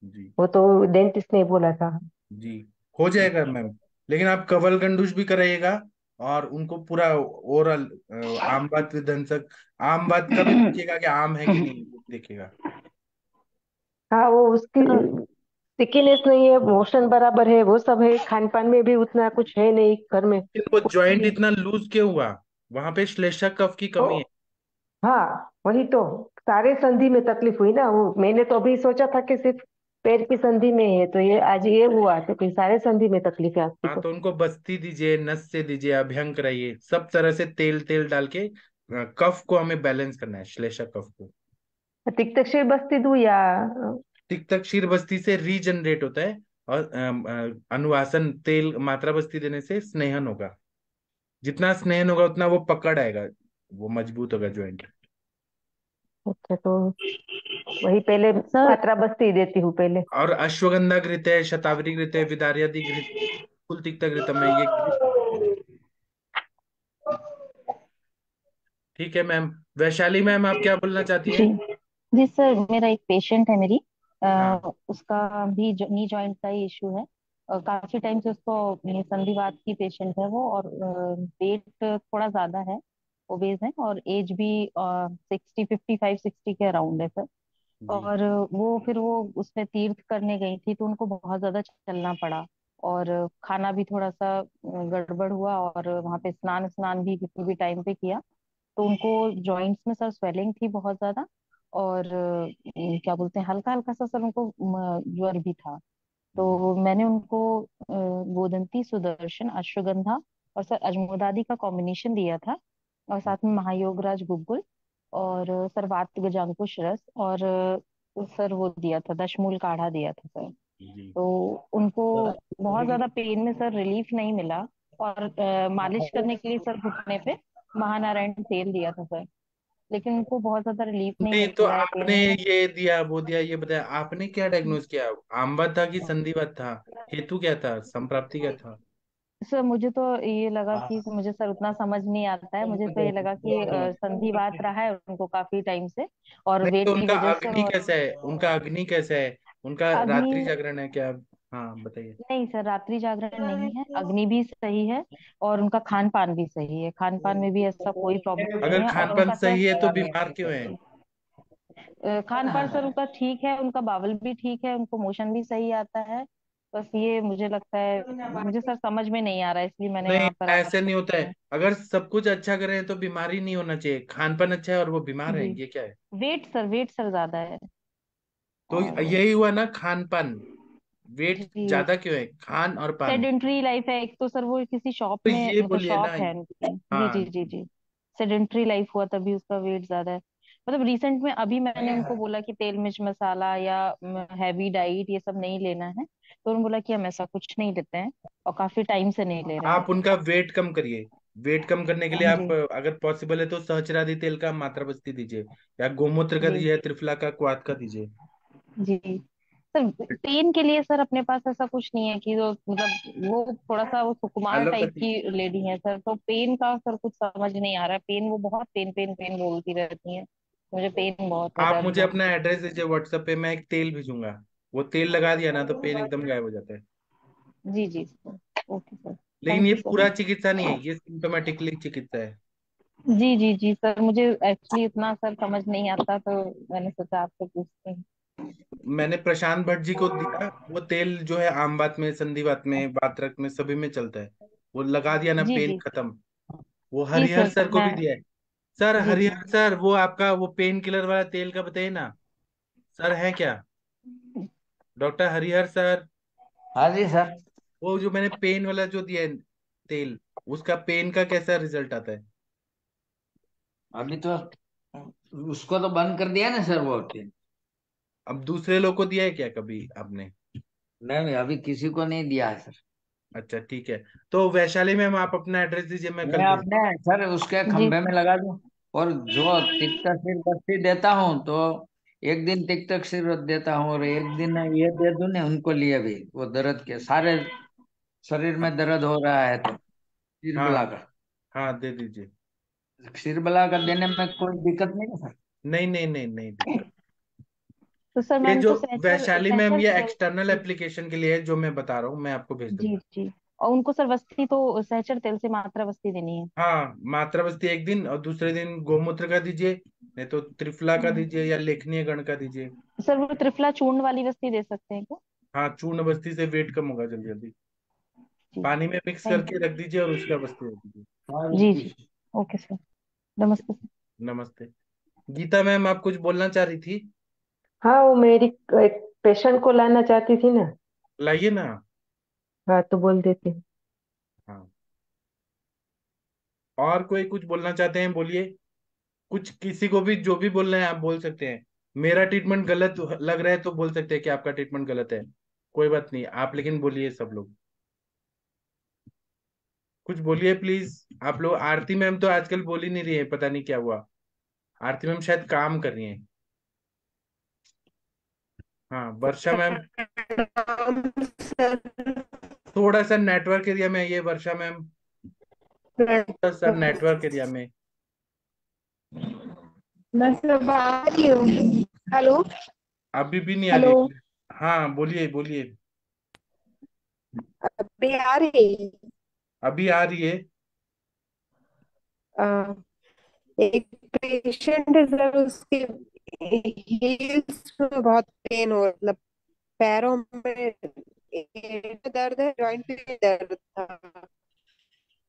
जी वो तो डेंटिस्ट ने बोला था जी हो जाएगा मैम लेकिन आप कवल गंडूश भी कराइएगा और उनको पूरा ओरल आम बात विधंसक आम बात का भी कि आम है कि नहीं देखेगा हाँ वो उसकी हाँ सिकीनेस नहीं है मोशन बराबर है वो सब है खान पान में भी उतना कुछ है नहीं घर में वो लेकिन ज्वाइंट जॉइंट इतना लूज क्यों हुआ वहां पे श्लेष्मा कफ की कमी ओ, है हाँ वही तो सारे संधि में तकलीफ हुई ना वो मैंने तो अभी सोचा था कि सिर्फ पैर की संधि में है तो ये आज ये हुआ तो कि सारे संधि में तकलीफ है आपकी हाँ तो तो उनको बस्ती दीजिए नस से दीजिए अभ्यंग रहिए सब तरह से तेल तेल डाल के कफ को हमें बैलेंस करना है श्लेष्मा कफ को तिक्तक्षीर बस्ती दू या तिक्तक्षीर बस्ती से रीजनरेट होता है और अनुवासन तेल मात्रा बस्ती देने से स्नेहन होगा जितना स्नेहन होगा उतना वो पकड़ आएगा वो मजबूत होगा ज्वाइंट अच्छा तो वही पहले मात्रा बस्ती देती हूँ पहले और अश्वगंधा घृत है शतावरी घृत है विदारियादि घृत कुल तिक्ता घृत में ये ठीक है मैम वैशाली मैम आप क्या बोलना चाहती हैं जी सर मेरा एक पेशेंट है मेरी आ, हाँ। उसका भी जो, नी जॉइंट का ही इशू है काफी टाइम से उसको संधिवाद संधिवात की पेशेंट है वो और वेट थोड़ा ज्यादा है ओबेज है और एज भी सिक्सटी फिफ्टी फाइव सिक्सटी के अराउंड है सर और वो फिर वो उसमें तीर्थ करने गई थी तो उनको बहुत ज्यादा चलना पड़ा और खाना भी थोड़ा सा गड़बड़ हुआ और वहां पे स्नान स्नान भी किसी भी टाइम पे किया तो उनको जॉइंट्स में सर स्वेलिंग थी बहुत ज्यादा और क्या बोलते हैं हल्का हल्का सा सर उनको ज्वर भी था तो हम्म। मैंने उनको गोदंती सुदर्शन अश्वगंधा और सर अजमोदादी का कॉम्बिनेशन दिया था और साथ में महायोगराज गुगुल और सर वात गजांकुश रस और सर वो दिया था दशमूल काढ़ा दिया था सर तो उनको बहुत ज्यादा पेन में सर रिलीफ नहीं मिला और मालिश अच्छा। करने के लिए सर घुटने पे महानारायण तेल दिया था सर लेकिन उनको बहुत ज्यादा रिलीफ नहीं नहीं तो आपने ये दिया वो दिया ये बताया आपने क्या डायग्नोज किया आमवाद था कि संधिवाद था हेतु क्या था संप्राप्ति क्या था सर मुझे तो ये लगा हाँ। कि मुझे सर उतना समझ नहीं आता है मुझे तो ये लगा कि संधि बात रहा है उनको काफी टाइम से और वेट तो की उनका वजह से अग्नि कैसा है उनका अग्नि कैसा है उनका रात्रि जागरण है क्या हाँ बताइए नहीं सर रात्रि जागरण नहीं है तो अग्नि भी सही है और उनका खान पान भी सही है खान पान में भी ऐसा कोई प्रॉब्लम नहीं अगर है खान और पान उनका सही है तो बीमार क्यों है खान पान सर उनका ठीक है उनका बावल भी ठीक है उनको मोशन भी सही आता है बस ये मुझे लगता है मुझे सर समझ में नहीं आ रहा है इसलिए मैंने नहीं पर ऐसे नहीं होता है अगर सब कुछ अच्छा करें तो बीमारी नहीं होना चाहिए खान पान अच्छा है और वो बीमार है जी ये क्या है वेट सर वेट सर ज्यादा है तो यही हुआ ना खान पान वेट ज्यादा क्यों है खान और पान सेडेंटरी लाइफ है एक तो सर वो किसी शॉप तो में ये मतलब बोलिए शॉप ना है उनकी हाँ जी जी जी जी सेडेंटरी लाइफ हुआ तभी उसका वेट ज्यादा है मतलब रिसेंट में अभी मैंने उनको बोला कि तेल मिर्च मसाला या हैवी डाइट ये सब नहीं लेना है तो उन्होंने बोला कि हम ऐसा कुछ नहीं लेते हैं और काफी टाइम से नहीं ले रहे हैं आप उनका वेट कम करिए वेट कम करने के लिए हाँ आप अगर पॉसिबल है तो सहचरादि तेल का मात्रा बस्ती दीजिए या गोमूत्र का जी दीजिए त्रिफला का क्वाथ का दीजिए जी सर पेन के लिए सर अपने पास ऐसा कुछ नहीं है कि जो मतलब वो थोड़ा सा वो सुकुमार टाइप की लेडी है सर तो पेन का सर कुछ समझ नहीं आ रहा है पेन वो बहुत पेन पेन पेन बोलती रहती है मुझे पेन बहुत आप मुझे अपना एड्रेस दीजिए व्हाट्सएप पे मैं एक तेल भेजूंगा वो तेल लगा दिया ना तो पेन एकदम तो- गायब हो जाता है जी जी ओके सर लेकिन ये पूरा चिकित्सा नहीं है ये सिम्टोमेटिकली चिकित्सा है जी जी जी सर मुझे एक्चुअली इतना सर समझ नहीं आता तो मैंने सोचा आपसे पूछते हैं मैंने प्रशांत भट्ट जी को दिया वो तेल जो है आम बात में संधिवात में बातरक में सभी में चलता है वो लगा दिया ना पेन खत्म वो हरिहर सर को भी दिया है सर हरिहर सर वो आपका वो पेन किलर वाला तेल का बताइए ना सर है क्या डॉक्टर हरिहर सर हाँ जी सर वो जो मैंने पेन वाला जो दिया है तेल उसका पेन का कैसा रिजल्ट आता है अभी तो उसको तो बंद कर दिया ना सर वो तेल अब दूसरे लोग को दिया है क्या कभी आपने नहीं अभी किसी को नहीं दिया है सर अच्छा ठीक है तो वैशाली मैम आप अपना एड्रेस दीजिए मैं कल मैं अपने सर उसके खंभे में लगा दू और जो तिक्त सिर बस्ती देता हूँ तो एक दिन तिक्त सिर देता हूँ और एक दिन ये दे दू ना उनको लिए भी वो दर्द के सारे शरीर में दर्द हो रहा है तो सिर हाँ, बुलाकर हाँ दे दीजिए सिर बुलाकर देने में कोई दिक्कत नहीं है सर नहीं नहीं नहीं नहीं तो सर मैम जो तो वैशाली मैम ये एक्सटर्नल एप्लीकेशन के लिए है जो मैं बता रहा हूँ मैं आपको भेज दूंगा जी जी और उनको सर वस्ती तो सहचर तेल से मात्रा वस्ती देनी है हाँ मात्रा वस्ती एक दिन और दूसरे दिन गोमूत्र का दीजिए नहीं तो त्रिफला का हम्म। दीजिए या लेखनीय गण का दीजिए सर वो त्रिफला चूर्ण वाली वस्ती दे सकते हैं क्या हाँ चूर्ण वस्ती से वेट कम होगा जल्दी जल्दी पानी में मिक्स करके रख दीजिए और उसका वस्ती रख दीजिए जी जी ओके सर नमस्ते नमस्ते गीता मैम आप कुछ बोलना चाह रही थी हाँ वो मेरी एक पेशेंट को लाना चाहती थी ना लाइए ना हाँ तो बोल देती हूँ हाँ और कोई कुछ बोलना चाहते हैं बोलिए कुछ किसी को भी जो भी बोलना है आप बोल सकते हैं मेरा ट्रीटमेंट गलत लग रहा है तो बोल सकते हैं कि आपका ट्रीटमेंट गलत है कोई बात नहीं आप लेकिन बोलिए सब लोग कुछ बोलिए प्लीज आप लोग आरती मैम तो आजकल बोल ही नहीं रही है पता नहीं क्या हुआ आरती मैम शायद काम कर रही है हाँ वर्षा मैम थोड़ा सा नेटवर्क एरिया में आइए वर्षा मैम थोड़ा सा नेटवर्क एरिया में हेलो अभी भी नहीं आ रही हाँ बोलिए बोलिए अभी आ रही अभी आ रही है आ, एक पेशेंट है सर उसके हील्स में बहुत पेन हो मतलब पैरों में दर्द है जॉइंट पे दर्द था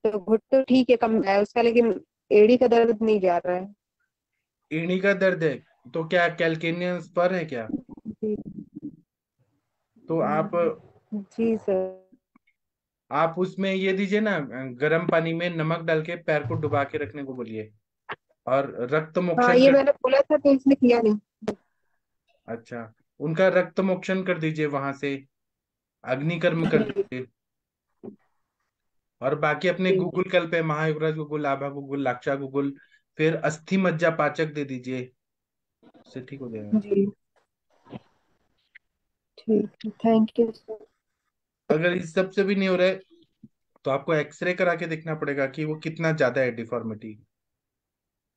तो घुटनों तो ठीक है कम है उसका लेकिन एड़ी का दर्द नहीं जा रहा है एड़ी का दर्द है तो क्या कैलकेनियंस पर है क्या तो आप जी सर आप उसमें ये दीजिए ना गर्म पानी में नमक डाल के पैर को डुबा के रखने को बोलिए और रक्त मोक्षण हाँ, ये कर... मैंने बोला था तो इसने किया नहीं अच्छा उनका रक्त मोक्षण कर दीजिए वहां से अग्निकर्म कर दीजिए और बाकी अपने गूगल कल पे महायुवराज गूगल आभा गूगल लाक्षा गूगल फिर अस्थि मज्जा पाचक दे दीजिए उससे ठीक हो जाएगा जी ठीक थैंक यू अगर इस सब से भी नहीं हो रहा है तो आपको एक्सरे करा के देखना पड़ेगा कि वो कितना ज्यादा है डिफॉर्मिटी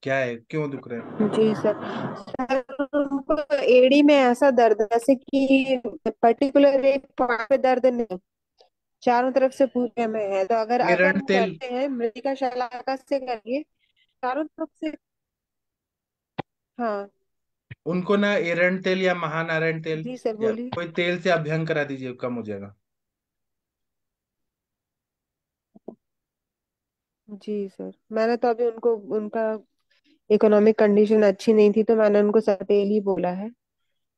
क्या है क्यों दुख रहा है जी सर सर उनको एडी में ऐसा दर्द है जैसे कि पर्टिकुलर एक पार्ट पे दर्द नहीं चारों तरफ से पूरे में है तो अगर अगर हम तेल करते हैं मृतिका शलाका से करिए चारों तरफ से हाँ उनको ना एरन तेल या महानारायण तेल जी सर या बोलिए कोई तेल से अभ्यंग करा दीजिए कम हो जाएगा जी सर मैंने तो अभी उनको उनका इकोनॉमिक कंडीशन अच्छी नहीं थी तो मैंने उनको सतेली बोला है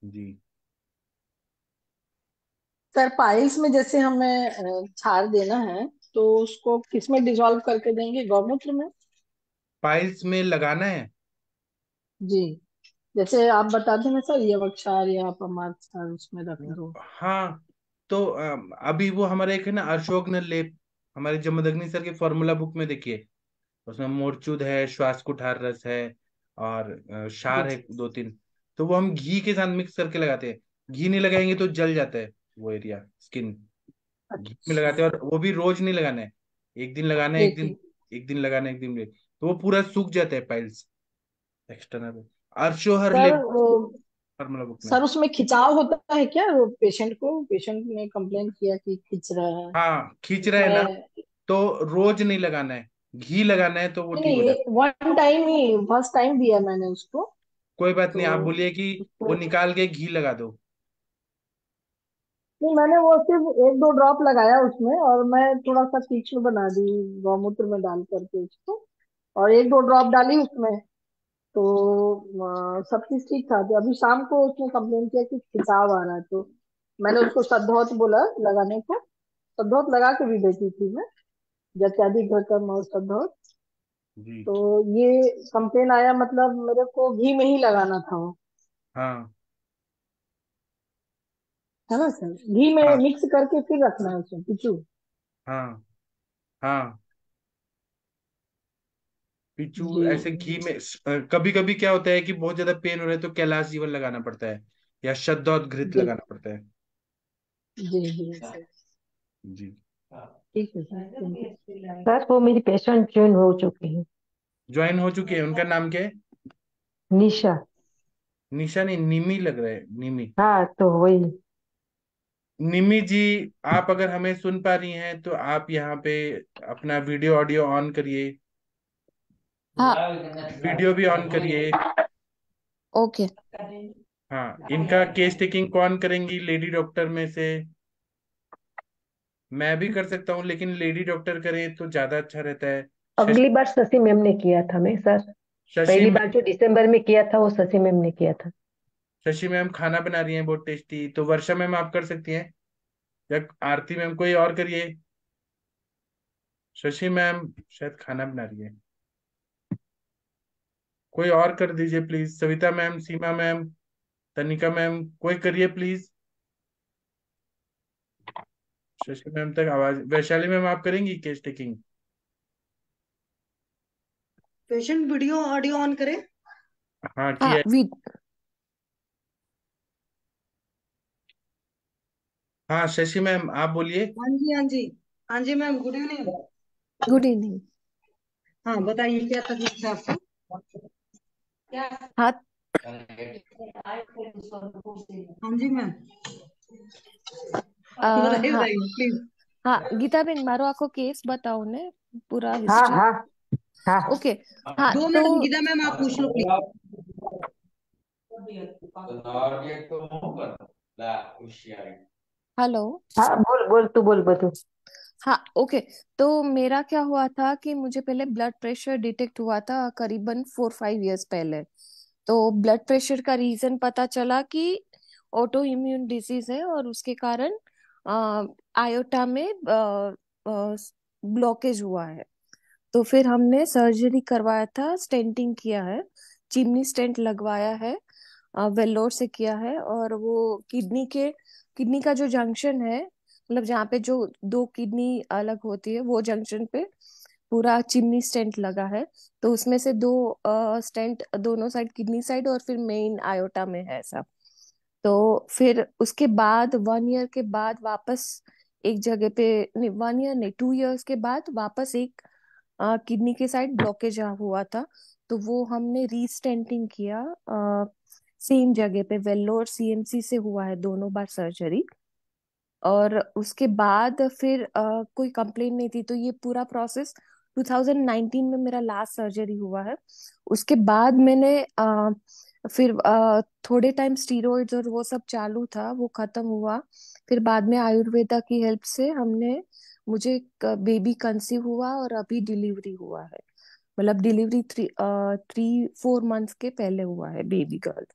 जी सर पाइल्स में जैसे हमें छार देना है तो उसको किसमें डिजोल्व करके देंगे गौमूत्र में पाइल्स में लगाना है जी जैसे आप बता ना सर ये वक्षार या अपमार्ग छार उसमें रख दो हाँ तो अभी वो हमारे एक है ना अशोक न लेप हमारे जमदग्नि सर के फॉर्मूला बुक में देखिए उसमें मोरचूद है श्वासकुठार रस है और शार है अच्छा। दो तीन तो वो हम घी के साथ मिक्स करके लगाते हैं घी नहीं लगाएंगे तो जल जाता है वो एरिया स्किन घी में लगाते हैं अच्छा। और वो भी रोज नहीं लगाना है एक दिन लगाना है एक दिन एक दिन लगाना है एक दिन तो वो पूरा सूख जाता है पाइल्स एक्सटर्नल अर्शोहर सर उसमें खिंचाव होता है क्या पेशेंट को पेशेंट ने कंप्लेन किया कि खिंच रहा है हाँ खींच रहा है ना तो रोज नहीं लगाना है घी लगाना है तो वो ठीक हो जाता वन टाइम ही फर्स्ट टाइम दिया मैंने उसको कोई बात तो, नहीं आप तो बोलिए कि वो निकाल के घी लगा दो नहीं मैंने वो सिर्फ एक दो ड्रॉप लगाया उसमें और मैं थोड़ा सा तीक्ष्ण बना दी गौमूत्र में डाल करके उसको और एक दो ड्रॉप डाली उसमें तो आ, सब चीज ठीक था तो अभी शाम को उसने कंप्लेन किया कि खिंचाव आ रहा है तो मैंने उसको सद्धौत बोला लगाने को सद्धौत लगा के भी देती थी मैं जत्यादि घर का महोत्सव बहुत तो ये कंप्लेन आया मतलब मेरे को घी में ही लगाना था वो हाँ है ना सर घी में हाँ मिक्स करके फिर रखना है उसमें पिचू हाँ हाँ पिचू जी ऐसे घी में कभी कभी क्या होता है कि बहुत ज्यादा पेन हो रहा है तो कैलाश जीवन लगाना पड़ता है या शब्द घृत लगाना पड़ता है जी जी सर जी ठीक है सर वो मेरी पेशेंट ज्वाइन हो चुकी है ज्वाइन हो चुके हैं उनका नाम क्या है निशा निशा नहीं निमी लग रहा है निमी हाँ तो वही निमी जी आप अगर हमें सुन पा रही हैं तो आप यहाँ पे अपना वीडियो ऑडियो ऑन करिए हाँ वीडियो भी ऑन करिए ओके हाँ इनका केस टेकिंग कौन करेंगी लेडी डॉक्टर में से मैं भी कर सकता हूँ लेकिन लेडी डॉक्टर करें तो ज्यादा अच्छा रहता है अगली बार शशि मैम ने किया था मैं सर शशि पहली बार जो दिसंबर में किया था वो शशि मैम ने किया था शशि मैम खाना बना रही हैं बहुत टेस्टी तो वर्षा मैम आप कर सकती हैं या आरती मैम कोई और करिए शशि मैम शायद खाना बना रही है कोई और कर दीजिए please Savita ma'am Seema ma'am Tanika ma'am कोई करिए प्लीज शशि मैम तक आवाज वैशाली मैम आप करेंगी case taking patient video audio on करें हाँ, हाँ ठीक है हाँ शशि मैम आप बोलिए हाँ जी हाँ जी हाँ जी ma'am good evening good evening हाँ बताइए क्या तकलीफ है आपको हाथ हाँ जी मैम હા ગીતાબેન મારો આખો કેસ બતાવો ને પૂરા હા हाँ हाँ ओके हाँ।, हाँ दो तो मिनट गीता मैम आप पूछ लो हेलो हाँ बोल बोल तू बोल बतू हाँ ओके तो मेरा क्या हुआ था कि मुझे पहले ब्लड प्रेशर डिटेक्ट हुआ था करीबन फोर फाइव इयर्स पहले तो ब्लड प्रेशर का रीजन पता चला कि ऑटो इम्यून डिजीज है और उसके कारण आयोटा में ब्लॉकेज हुआ है तो फिर हमने सर्जरी करवाया था स्टेंटिंग किया है चिमनी स्टेंट लगवाया है वेल्लोर से किया है और वो किडनी के किडनी का जो जंक्शन है मतलब जहाँ पे जो दो किडनी अलग होती है वो जंक्शन पे पूरा चिमनी स्टेंट लगा है तो उसमें से दो स्टेंट दोनों साइड किडनी साइड और फिर मेन आयोटा में है सब तो फिर उसके बाद वन ईयर के बाद वापस एक जगह पे नहीं वन ईयर नहीं टू ईयर्स के बाद वापस एक किडनी के साइड ब्लॉकेज हुआ था तो वो हमने रीस्टेंटिंग किया आ, सेम जगह पे वेल्लोर सीएमसी से हुआ है दोनों बार सर्जरी और उसके बाद फिर आ, कोई कंप्लेन नहीं थी तो ये पूरा प्रोसेस 2019 में मेरा लास्ट सर्जरी हुआ है उसके बाद मैंने आ, फिर आ, थोड़े टाइम स्टीरोइड्स और वो सब चालू था वो खत्म हुआ फिर बाद में आयुर्वेदा की हेल्प से हमने मुझे बेबी कंसीव हुआ और अभी डिलीवरी हुआ है मतलब delivery three three four months के पहले हुआ है बेबी गर्ल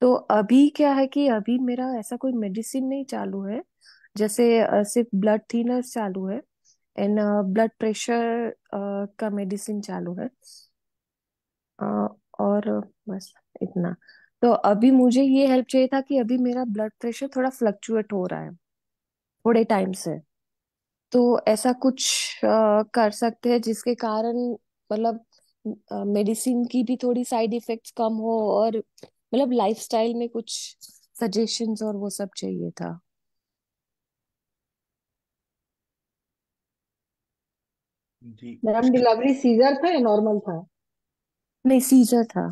तो अभी क्या है कि अभी मेरा ऐसा कोई मेडिसिन नहीं चालू है जैसे सिर्फ ब्लड थीनर्स चालू है एंड ब्लड प्रेशर का मेडिसिन चालू है और बस इतना तो अभी मुझे ये हेल्प चाहिए था कि अभी मेरा ब्लड प्रेशर थोड़ा फ्लक्चुएट हो रहा है थोड़े टाइम से तो ऐसा कुछ आ, कर सकते हैं जिसके कारण मतलब मेडिसिन की भी थोड़ी साइड इफेक्ट्स कम हो और मतलब लाइफस्टाइल में कुछ सजेशंस और वो सब चाहिए था जी मैम डिलीवरी सीजर था या नॉर्मल था नहीं सीजर था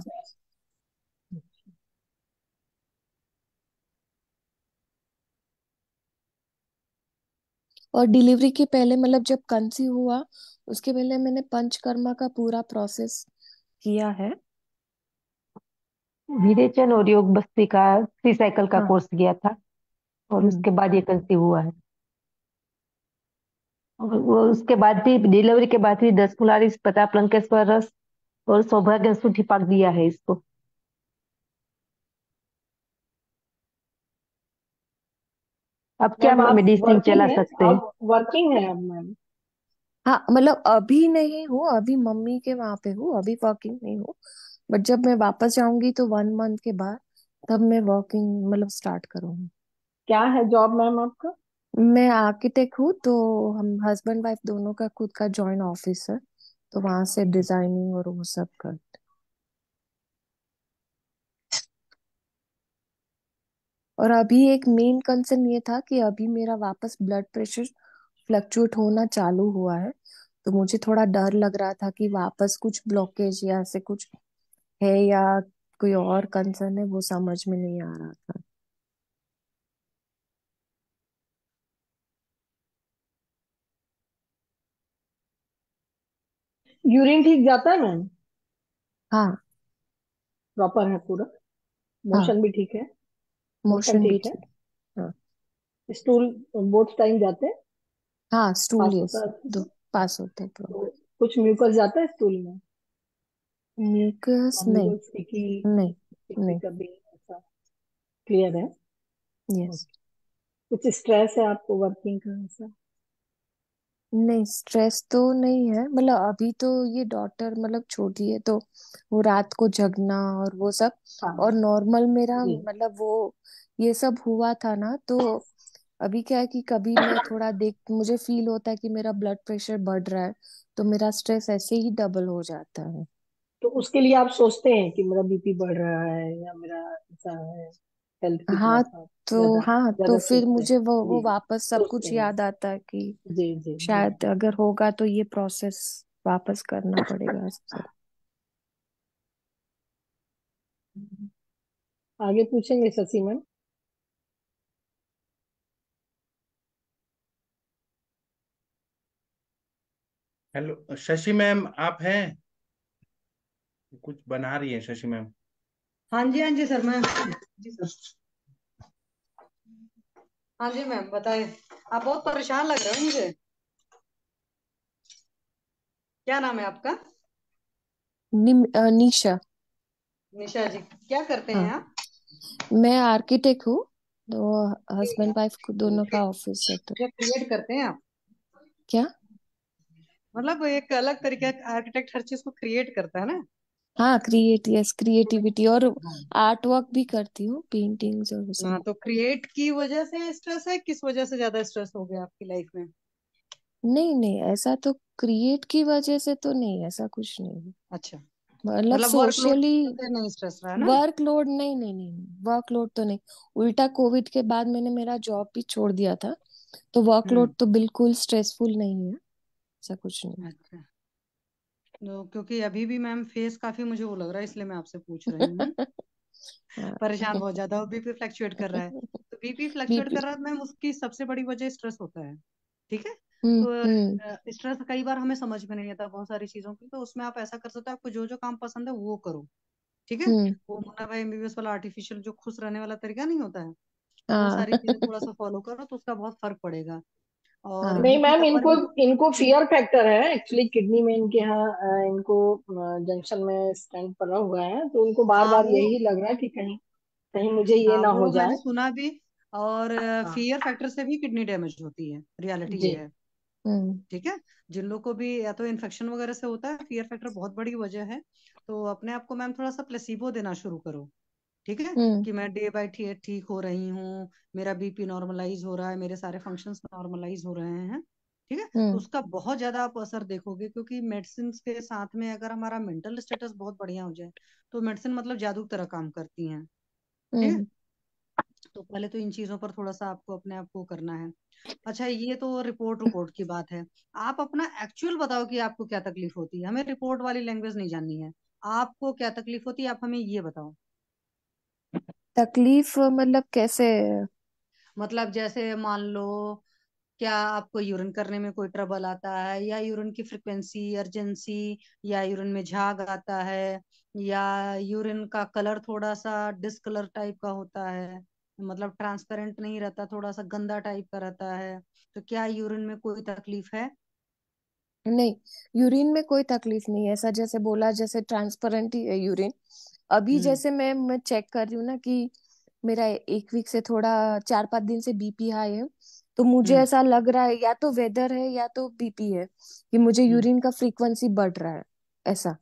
और डिलीवरी के पहले मतलब जब कंसीव हुआ उसके पहले मैंने पंचकर्मा का पूरा प्रोसेस किया है विरेचन और योग बस्ती का थ्री साइकिल का हाँ कोर्स किया था और हम्म। उसके बाद ये कंसीव हुआ है और वो उसके बाद भी डिलीवरी के बाद भी दस कुलारी पता पंकज रस और सौभाग्य सुठी पाक दिया है इसको अब क्या मैम आप मेडिसिन वर्किंग चला हैं सकते हैं आप वर्किंग हैं अब मैम हाँ मतलब अभी नहीं हूँ अभी मम्मी के वहां पे हूँ अभी वर्किंग नहीं हूँ बट जब मैं वापस जाऊंगी तो वन मंथ के बाद तब मैं वर्किंग मतलब स्टार्ट करूंगी क्या है जॉब मैम आपका मैं आर्किटेक्ट हूँ तो हम हस्बैंड वाइफ दोनों का खुद का जॉइंट ऑफिस है तो वहां से डिजाइनिंग और वो सब कर और अभी एक मेन कंसर्न ये था कि अभी मेरा वापस ब्लड प्रेशर फ्लक्चुएट होना चालू हुआ है तो मुझे थोड़ा डर लग रहा था कि वापस कुछ ब्लॉकेज या ऐसे कुछ है या कोई और कंसर्न है वो समझ में नहीं आ रहा था यूरिन ठीक जाता है मैम हाँ प्रॉपर है पूरा मोशन हाँ भी ठीक है मोशन भी है हाँ स्टूल बोथ टाइम जाते हैं हाँ स्टूल यस दो पास होते हैं तो कुछ म्यूकस जाता है स्टूल में म्यूकस नहीं नहीं नहीं कभी ऐसा क्लियर है यस कुछ स्ट्रेस है आपको वर्किंग का ऐसा नहीं स्ट्रेस तो नहीं है मतलब अभी तो ये डॉटर मतलब छोटी है तो वो रात को जगना और वो सब हाँ। और नॉर्मल मेरा जी मतलब वो ये सब हुआ था ना तो अभी क्या है कि कभी मैं थोड़ा देख मुझे फील होता है कि मेरा ब्लड प्रेशर बढ़ रहा है तो मेरा स्ट्रेस ऐसे ही डबल हो जाता है तो उसके लिए आप सोचते हैं कि मेरा बीपी बढ़ रहा है या मेरा ऐसा है हेल्थ कितना हाँ था तो ज्यादा हाँ तो ज्यादा फिर सोचते हैं मुझे वो वो जी वापस सब सोचते कुछ हैं याद आता है कि जी जी जी शायद अगर होगा तो ये प्रोसेस वापस करना पड़ेगा सब आगे पूछेंगे Shashi ma'am hello Shashi ma'am आप हैं कुछ बना रही हैं शशि मैम हाँ जी हाँ जी सर मैं जी सर हाँ जी मैम बताइए आप बहुत परेशान लग रहे हो मुझे क्या नाम है आपका निशा निशा जी क्या करते हाँ. हैं आप मैं आर्किटेक्ट हूँ तो हस्बैंड वाइफ दोनों का ऑफिस है तो क्या क्रिएट करते हैं आप क्या मतलब एक अलग तरीके आर्किटेक्ट हर चीज को क्रिएट करता है ना हाँ क्रिएट यस क्रिएटिविटी और आर्ट हाँ। वर्क भी करती हूँ पेंटिंग्स और उसे हाँ तो क्रिएट की वजह से स्ट्रेस है किस वजह से ज्यादा स्ट्रेस हो गया आपकी लाइफ में नहीं नहीं ऐसा तो क्रिएट की वजह से तो नहीं ऐसा कुछ नहीं अच्छा मतलब मतलब वर्कलोड सोशली नहीं स्ट्रेस रहा ना वर्कलोड नहीं नहीं नहीं वर्कलोड तो नहीं उल्टा कोविड के बाद मैंने मेरा जॉब भी छोड़ दिया था तो वर्कलोड हम्म। तो बिल्कुल स्ट्रेसफुल नहीं है ऐसा कुछ नहीं अच्छा तो क्योंकि अभी भी मैम फेस काफी मुझे वो लग रहा है इसलिए मैं आपसे पूछ रही हूँ हाँ। परेशान बहुत ज्यादा बीपी फ्लक्चुएट कर रहा है तो बीपी फ्लक्चुएट कर रहा है तो मैम उसकी सबसे बड़ी वजह स्ट्रेस होता है ठीक है हम्म, तो स्ट्रेस हम्म। कई बार हमें समझ में नहीं आता बहुत सारी चीजों की तो उसमें आप ऐसा कर सकते हो आपको जो जो काम पसंद है वो करो ठीक है हम्म। वो मुन्ना भाई एमबीबीएस वाला आर्टिफिशियल जो खुश रहने वाला तरीका नहीं होता है वो हाँ। सारी चीजें थोड़ा सा फॉलो करो तो उसका बहुत फर्क पड़ेगा और नहीं मैम इनको इनको फियर फैक्टर है एक्चुअली किडनी में इनके यहाँ इनको जंक्शन में स्टैंड पड़ा हुआ है तो उनको बार हाँ, बार यही लग रहा है कि कहीं कहीं मुझे ये हाँ, ना हो जाए सुना भी और फियर हाँ। फैक्टर से भी किडनी डैमेज होती है रियलिटी ये है हम्म। ठीक है जिन लोग को भी या तो इन्फेक्शन वगैरह से होता है फियर फैक्टर बहुत बड़ी वजह है तो अपने आप को मैम थोड़ा सा प्लेसिबो देना शुरू करो ठीक है हम्म। कि मैं डे बाय डे ठीक हो रही हूँ मेरा बीपी नॉर्मलाइज हो रहा है मेरे सारे फंक्शंस नॉर्मलाइज हो रहे हैं ठीक है तो हम्म। उसका बहुत ज्यादा आप असर देखोगे क्योंकि मेडिसिन के साथ में अगर हमारा मेंटल स्टेटस बहुत बढ़िया हो जाए तो मेडिसिन मतलब जादू की तरह काम करती है ठीक है हम्म। तो पहले तो इन चीजों पर थोड़ा सा आपको अपने आप को करना है अच्छा ये तो रिपोर्ट रिपोर्ट की बात है आप अपना एक्चुअल बताओ कि आपको क्या तकलीफ होती है हमें रिपोर्ट वाली लैंग्वेज नहीं जाननी है आपको क्या तकलीफ होती है आप हमें ये बताओ तकलीफ मतलब कैसे मतलब जैसे मान लो क्या आपको यूरिन करने में कोई ट्रबल आता है या यूरिन की फ्रिक्वेंसी अर्जेंसी या यूरिन में झाग आता है या यूरिन का कलर थोड़ा सा डिसकलर टाइप का होता है मतलब ट्रांसपेरेंट नहीं रहता थोड़ा सा गंदा टाइप का रहता है तो क्या यूरिन में कोई तकलीफ है नहीं यूरिन में कोई तकलीफ नहीं है ऐसा जैसे बोला जैसे ट्रांसपेरेंट यूरिन अभी हम्म। जैसे मैं मैं चेक कर रही हूँ ना कि मेरा एक वीक से थोड़ा चार पांच दिन से बीपी हाई है तो मुझे हम्म। ऐसा लग रहा है या तो वेदर है या तो बीपी है कि मुझे यूरिन हम्म। का फ्रीक्वेंसी बढ़ रहा है ऐसा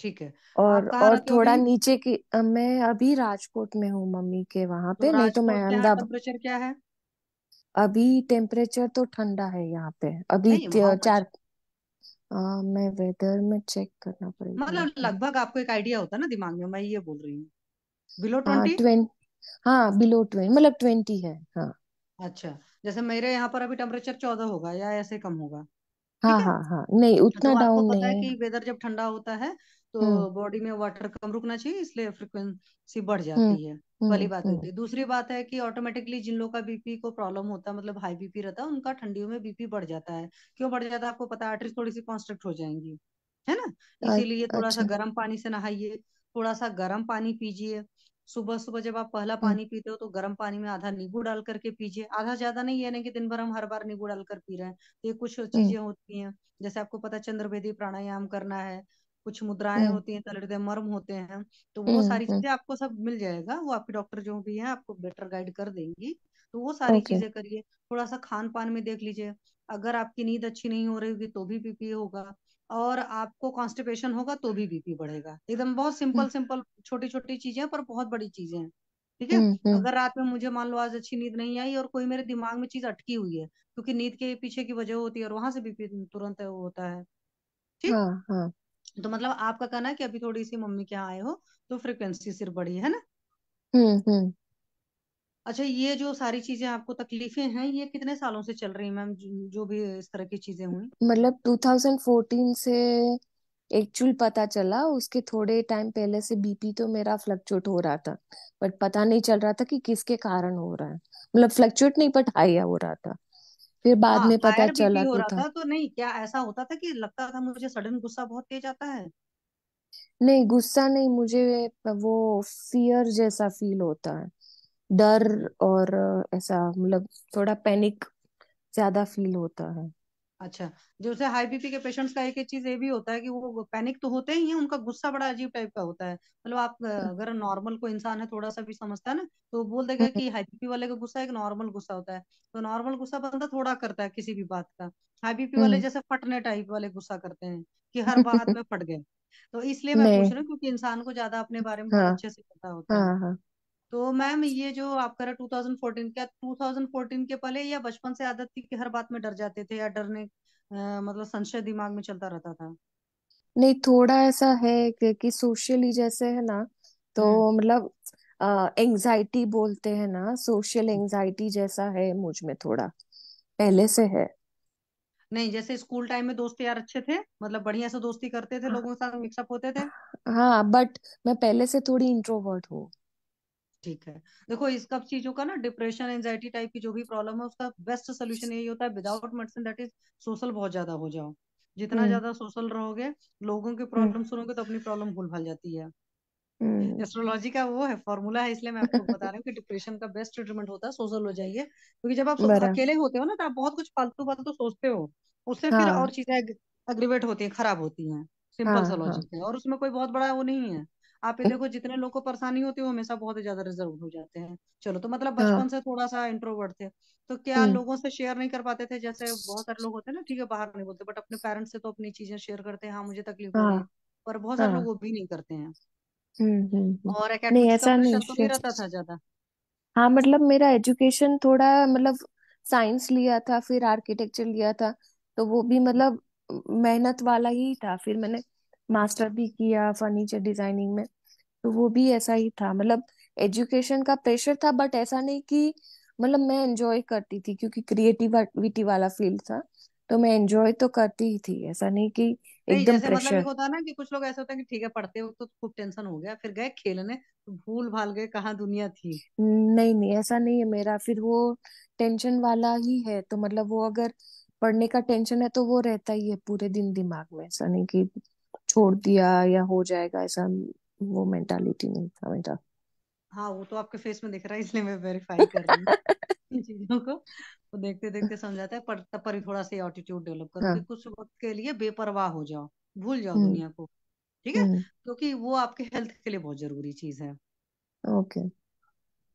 ठीक है और और थोड़ा अभी? नीचे की मैं अभी राजकोट में हूँ मम्मी के वहां तो पे नहीं तो मैं राजकोट क्या अहमदाबाद टेम्परेचर क्या है अभी टेम्परेचर तो ठंडा है यहाँ पे अभी नहीं वहां पर चार आ, हाँ, मैं वेदर में चेक करना पड़ेगा मतलब लगभग आपको एक आइडिया होता है ना दिमाग में मैं ये बोल रही हूँ बिलो हाँ, ट्वेंटी ट्वेंटी हाँ बिलो ट्वेंटी मतलब ट्वेंटी है हाँ अच्छा जैसे मेरे यहाँ पर अभी टेम्परेचर चौदह होगा या ऐसे कम होगा हाँ हाँ हाँ नहीं अच्छा, तो उतना तो आपको डाउन पता नहीं है कि वेदर जब ठंडा होता है तो हम्म। बॉडी में वाटर कम रुकना चाहिए इसलिए फ्रिक्वेंसी बढ़ हम्म, जाती है पहली हम्म, बात होती है दूसरी बात है कि ऑटोमेटिकली जिन लोगों का बीपी को प्रॉब्लम होता है मतलब हाई बीपी रहता है उनका ठंडियों में बीपी बढ़ जाता है क्यों बढ़ जाता है आपको पता है आर्टरी थोड़ी सी कॉन्स्ट्रक्ट हो जाएंगी है ना इसीलिए थोड़ा सा अच्छा। गर्म पानी से नहाइए थोड़ा सा गर्म पानी पीजिए सुबह सुबह जब आप पहला पानी पीते हो तो गर्म पानी में आधा नींबू डाल करके पीजिए आधा ज्यादा नहीं है ना कि दिन भर हम हर बार नींबू डालकर पी रहे हैं तो ये कुछ चीजें होती हैं जैसे आपको पता चंद्रभेदी प्राणायाम करना है कुछ मुद्राएं हम्म। होती हैं तलड़ते मर्म होते हैं तो वो हम्म, सारी हम्म। चीजें आपको सब मिल जाएगा वो आपके डॉक्टर जो भी हैं आपको बेटर गाइड कर देंगी तो वो सारी चीजें करिए थोड़ा सा खान पान में देख लीजिए अगर आपकी नींद अच्छी नहीं हो रही होगी तो भी बीपी होगा और आपको कॉन्स्टिपेशन होगा तो भी बीपी बढ़ेगा एकदम बहुत सिंपल सिंपल छोटी छोटी चीजें पर बहुत बड़ी चीजें हैं ठीक है अगर रात में मुझे मान लो आज अच्छी नींद नहीं आई और कोई मेरे दिमाग में चीज अटकी हुई है क्योंकि नींद के पीछे की वजह होती है और वहां से बीपी तुरंत होता है ठीक हाँ, हाँ। तो मतलब आपका कहना है कि अभी थोड़ी सी मम्मी के यहाँ आए हो तो फ्रिक्वेंसी सिर्फ बढ़ी है ना हम्म, हम्म। अच्छा ये जो सारी चीजें आपको तकलीफें हैं ये कितने सालों से चल रही मैम जो जो भी इस तरह की चीजें हुई मतलब 2014 से एक्चुअल पता चला उसके थोड़े टाइम पहले से बीपी तो मेरा फ्लक्चुएट हो रहा था बट पता नहीं चल रहा था कि किसके कारण हो रहा है मतलब फ्लक्चुएट नहीं बट हाई हो रहा था फिर बाद हाँ, में पता चला हो तो रहा था।, था तो नहीं क्या ऐसा होता था कि लगता था मुझे सडन गुस्सा बहुत तेज आता है नहीं गुस्सा नहीं मुझे वो फियर जैसा फील होता है डर और ऐसा मतलब थोड़ा पैनिक ज्यादा फील होता है अच्छा जैसे हाई बीपी के पेशेंट्स का एक एक चीज ये भी होता है कि वो पैनिक तो होते ही है उनका गुस्सा बड़ा अजीब टाइप का होता है मतलब आप हम्म। अगर नॉर्मल कोई इंसान है थोड़ा सा भी समझता है ना तो बोल देगा हम्म, कि हाई हम्म। बीपी वाले का गुस्सा एक नॉर्मल गुस्सा होता है तो नॉर्मल गुस्सा बंदा थोड़ा करता है किसी भी बात का हाई बीपी वाले जैसे फटने टाइप वाले गुस्सा करते हैं कि हर बात में फट गए तो इसलिए मैं पूछ रहा रही हूँ क्योंकि इंसान को ज्यादा अपने बारे में हाँ। अच्छे से पता होता है हाँ, हाँ। तो मैम ये जो आप कह रहे टू थाउजेंड फोर्टीन क्या टू थाउजेंड फोर्टीन के पहले या बचपन से आदत थी कि हर बात में डर जाते थे या डरने आ, मतलब संशय दिमाग में चलता रहता था नहीं थोड़ा ऐसा है कि सोशली जैसे है ना तो हम्म। मतलब एंजाइटी बोलते हैं ना सोशल एंजाइटी जैसा है मुझ में थोड़ा पहले से है नहीं जैसे स्कूल टाइम में दोस्त यार अच्छे थे मतलब बढ़िया से दोस्ती करते थे हाँ। लोगों के साथ मिक्सअप होते थे हाँ बट मैं पहले से थोड़ी इंट्रोवर्ट हूँ ठीक है देखो इस सब चीजों का ना डिप्रेशन एंजाइटी टाइप की जो भी प्रॉब्लम है उसका बेस्ट सोल्यूशन यही होता है without medicine that is social बहुत ज्यादा हो जाओ जितना हम्म। ज्यादा सोशल रहोगे लोगों के प्रॉब्लम हम्म। सुनोगे तो अपनी प्रॉब्लम भूल भाल जाती है एस्ट्रोलॉजी हम्म। का वो है फॉर्मूला है इसलिए मैं आपको बता रहा हूँ कि डिप्रेशन का बेस्ट ट्रीटमेंट होता है सोशल हो जाइए क्योंकि जब आप अकेले होते हो ना तो आप बहुत कुछ फालतू फालतू सोचते हो उससे हाँ। फिर और चीजें एग्रीवेट होती है खराब होती है सिंपल हाँ, सा लॉजिक हाँ. है और उसमें कोई बहुत बड़ा वो नहीं है आप ये देखो जितने लोगों को परेशानी होती है वो हमेशा बहुत ज्यादा रिजर्व हो जाते हैं चलो तो मतलब हाँ। बचपन से थोड़ा सा इंट्रोवर्ट थे तो क्या हम्म। लोगों से शेयर नहीं कर पाते थे जैसे बहुत सारे लोग होते हैं ना ठीक है बाहर नहीं बोलते बट अपने पेरेंट्स से तो अपनी चीजें शेयर करते हैं हाँ मुझे तकलीफ हो रही है हाँ। पर बहुत सारे हाँ। लोग वो भी नहीं करते हैं हम्म, हम्म, और नहीं एकेडमिक्स का ऐसा नहीं प्रेशर तो नहीं रहता था ज्यादा हाँ मतलब मेरा एजुकेशन थोड़ा मतलब साइंस लिया था फिर आर्किटेक्चर लिया था तो वो भी मतलब मेहनत वाला ही था फिर मैंने मास्टर भी किया फर्नीचर डिजाइनिंग में तो वो भी ऐसा ही था मतलब एजुकेशन का प्रेशर था बट ऐसा नहीं कि मतलब मैं एंजॉय करती थी क्योंकि क्रिएटिविटी वाला फील्ड था तो मैं एंजॉय तो करती ही थी ऐसा नहीं कि एकदम जैसे मतलब प्रेशर मतलब होता ना कि कुछ लोग ऐसे होते हैं कि ठीक है पढ़ते हो तो खूब टेंशन हो गया फिर गए खेलने तो भूल भाल गए कहाँ दुनिया थी नहीं नहीं ऐसा नहीं है मेरा फिर वो टेंशन वाला ही है तो मतलब वो अगर पढ़ने का टेंशन है तो वो रहता ही है पूरे दिन दिमाग में ऐसा नहीं की छोड़ दिया या हो जाएगा ऐसा वो मेंटालिटी नहीं था मेरा हाँ वो तो आपके फेस में दिख रहा है इसलिए मैं वेरीफाई कर रही हूँ चीजों को वो देखते देखते समझाता है पर तब पर थोड़ा सा एटीट्यूड डेवलप करो हाँ. कुछ वक्त के लिए बेपरवाह हो जाओ भूल जाओ हम्म। दुनिया को ठीक है हम्म। क्योंकि वो आपके हेल्थ के लिए बहुत जरूरी चीज है ओके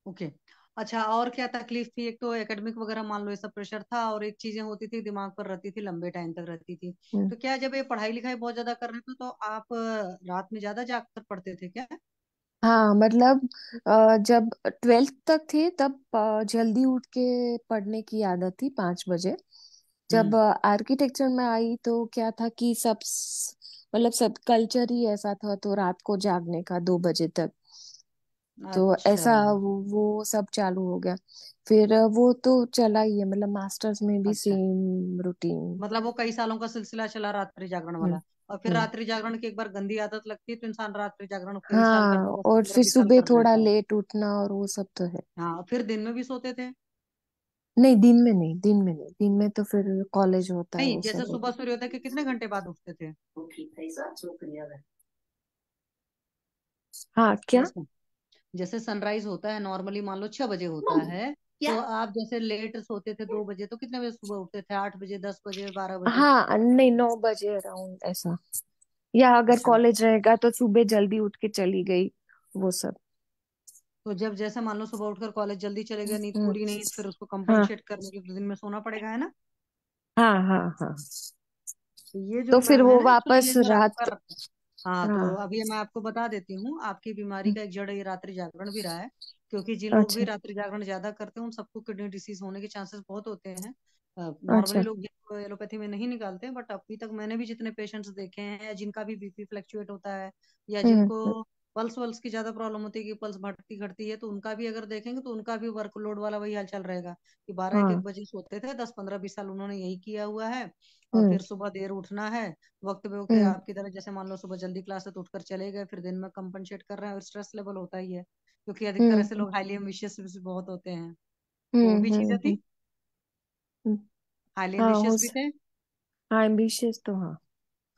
ओके अच्छा और क्या तकलीफ थी एक तो एकेडमिक वगैरह मान लो ऐसा प्रेशर था और एक चीजें होती थी दिमाग पर रहती थी लंबे टाइम तक रहती थी हम्म। तो क्या जब ये पढ़ाई लिखाई बहुत ज्यादा कर रहे थे तो आप रात में ज्यादा जागकर पढ़ते थे क्या हाँ मतलब जब ट्वेल्थ तक थी तब जल्दी उठ के पढ़ने की आदत थी पांच बजे जब हम्म आर्किटेक्चर में आई तो क्या था कि सब मतलब सब कल्चर ही ऐसा था तो रात को जागने का दो बजे तक तो ऐसा अच्छा। वो, वो सब चालू हो गया फिर वो तो चला ही है मतलब मास्टर्स में भी अच्छा सेम रूटीन मतलब वो कई सालों का सिलसिला चला रात्रि जागरण वाला हम्म, और फिर हम्म। रात्रि जागरण की एक बार गंदी आदत लगती है तो इंसान रात्रि जागरण कई साल हाँ करता और फिर बीस साल सुबह कर थोड़ा लेता है लेट उठना और वो सब तो है हाँ फिर दिन में भी सोते थे नहीं दिन में नहीं दिन में नहीं दिन में तो फिर कॉलेज होता है नहीं वो जैसे सब सुबह होता है कि कितने घंटे बाद उठते थे है हाँ क्या अच्छा। जैसे सनराइज होता है नॉर्मली मान लो छह बजे होता है तो आप जैसे लेट सोते थे दो बजे तो कितने बजे सुबह उठते थे आठ बजे दस बजे बारह बजे हाँ नहीं नौ बजे अराउंड ऐसा या अगर कॉलेज अच्छा। रहेगा तो सुबह जल्दी उठ के चली गई वो सब तो जब जैसे मान लो सुबह उठकर कॉलेज जल्दी चले गए नींद हम्म। पूरी नहीं फिर उसको कंपनसेट हाँ। करने के दिन में सोना पड़ेगा है ना हाँ हाँ हाँ तो ये जो तो फिर वो है ना वापस रात हाँ तो हाँ। अभी मैं आपको बता देती हूँ आपकी बीमारी का एक जड़ ये रात्रि जागरण भी रहा है क्योंकि जिन लोग भी अच्छा। रात्रि जागरण ज्यादा करते हैं उन सबको किडनी डिसीज होने के चांसेस बहुत होते हैं नॉर्मली अच्छा। लोग तो एलोपैथी में नहीं निकालते हैं बट अभी तक मैंने भी जितने पेशेंट्स देखे हैं जिनका भी बीपी फ्लक्चुएट होता है या जिनको पल्स वल्स की ज्यादा प्रॉब्लम होती है कि पल्स बढ़ती घटती है तो उनका भी अगर देखेंगे तो उनका भी वर्कलोड वाला वही हाल चल रहेगा कि बारह हाँ. एक बजे सोते थे दस पंद्रह बीस साल उन्होंने यही किया हुआ है और हम्म। फिर सुबह देर उठना है वक्त पे वक्त हम्म। आपकी तरह जैसे मान लो सुबह जल्दी क्लास से तो उठकर चले गए फिर दिन में कम्पनसेट कर रहे हैं और स्ट्रेस लेवल होता ही है क्योंकि अधिकतर ऐसे हम्म। लोग हाईली एम्बिशियस भी बहुत होते हैं वो भी चीजें थी हाईली एम्बिशियस भी थे हाँ एम्बिशियस तो हाँ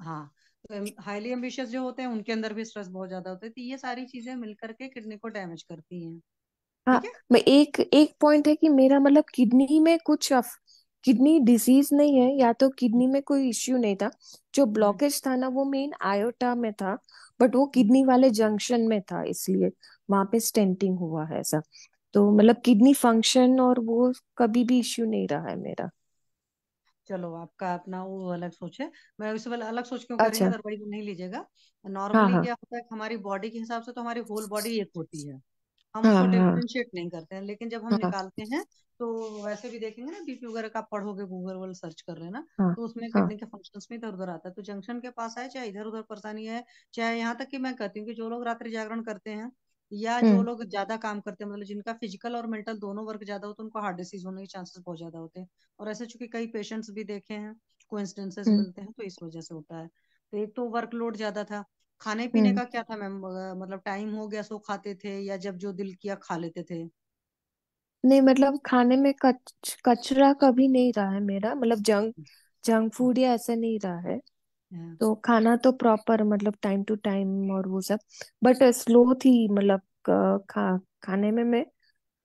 हाँ हाईली एम्बिशियस जो होते हैं उनके अंदर भी स्ट्रेस बहुत ज्यादा होता है तो ये सारी चीजें मिलकर के किडनी को डैमेज करती हैं हाँ मैं एक एक पॉइंट है कि मेरा मतलब किडनी में कुछ किडनी डिजीज नहीं है या तो किडनी में कोई इश्यू नहीं था जो ब्लॉकेज था ना वो मेन आयोटा में था बट वो किडनी वाले जंक्शन में था इसलिए वहां पे स्टेंटिंग हुआ है ऐसा तो मतलब किडनी फंक्शन और वो कभी भी इश्यू नहीं रहा है मेरा चलो आपका अपना वो अलग सोच है मैं उस वाले अलग सोच क्यों करेंगे अच्छा अदरवाइज नहीं लीजिएगा हाँ, नॉर्मली हाँ। क्या होता है हमारी बॉडी के हिसाब से तो हमारी होल बॉडी एक होती है हम हाँ, उसको डिफ्रेंशिएट नहीं करते हैं लेकिन जब हम निकालते हैं तो वैसे भी देखेंगे ना बीपी वगैरह का पढ़ोगे गूगल वाले सर्च कर रहे हैं ना तो उसमें हाँ किडनी के फंक्शन में इधर उधर आता है तो जंक्शन के पास आए चाहे इधर उधर परेशानी है चाहे यहाँ तक कि मैं कहती हूँ कि जो लोग रात्रि जागरण करते हैं या जो हम्म। लोग ज्यादा काम करते हैं मतलब जिनका फिजिकल और मेंटल दोनों वर्क ज्यादा हो तो उनको हार्ट डिसीज होने के चांसेस बहुत ज्यादा होते हैं और ऐसे चूंकि कई पेशेंट्स भी देखे हैं को इंस्टेंसेस हम्म। मिलते हैं तो इस वजह से होता है तो एक तो वर्कलोड ज्यादा था खाने पीने हम्म। का क्या था मैम मतलब टाइम हो गया सो खाते थे या जब जो दिल किया खा लेते थे नहीं मतलब खाने में कच, कचरा कभी नहीं रहा है मेरा मतलब जंक जंक फूड या ऐसा नहीं रहा है तो खाना तो प्रॉपर मतलब टाइम टू टाइम और वो सब बट स्लो थी मतलब खा खाने में मैं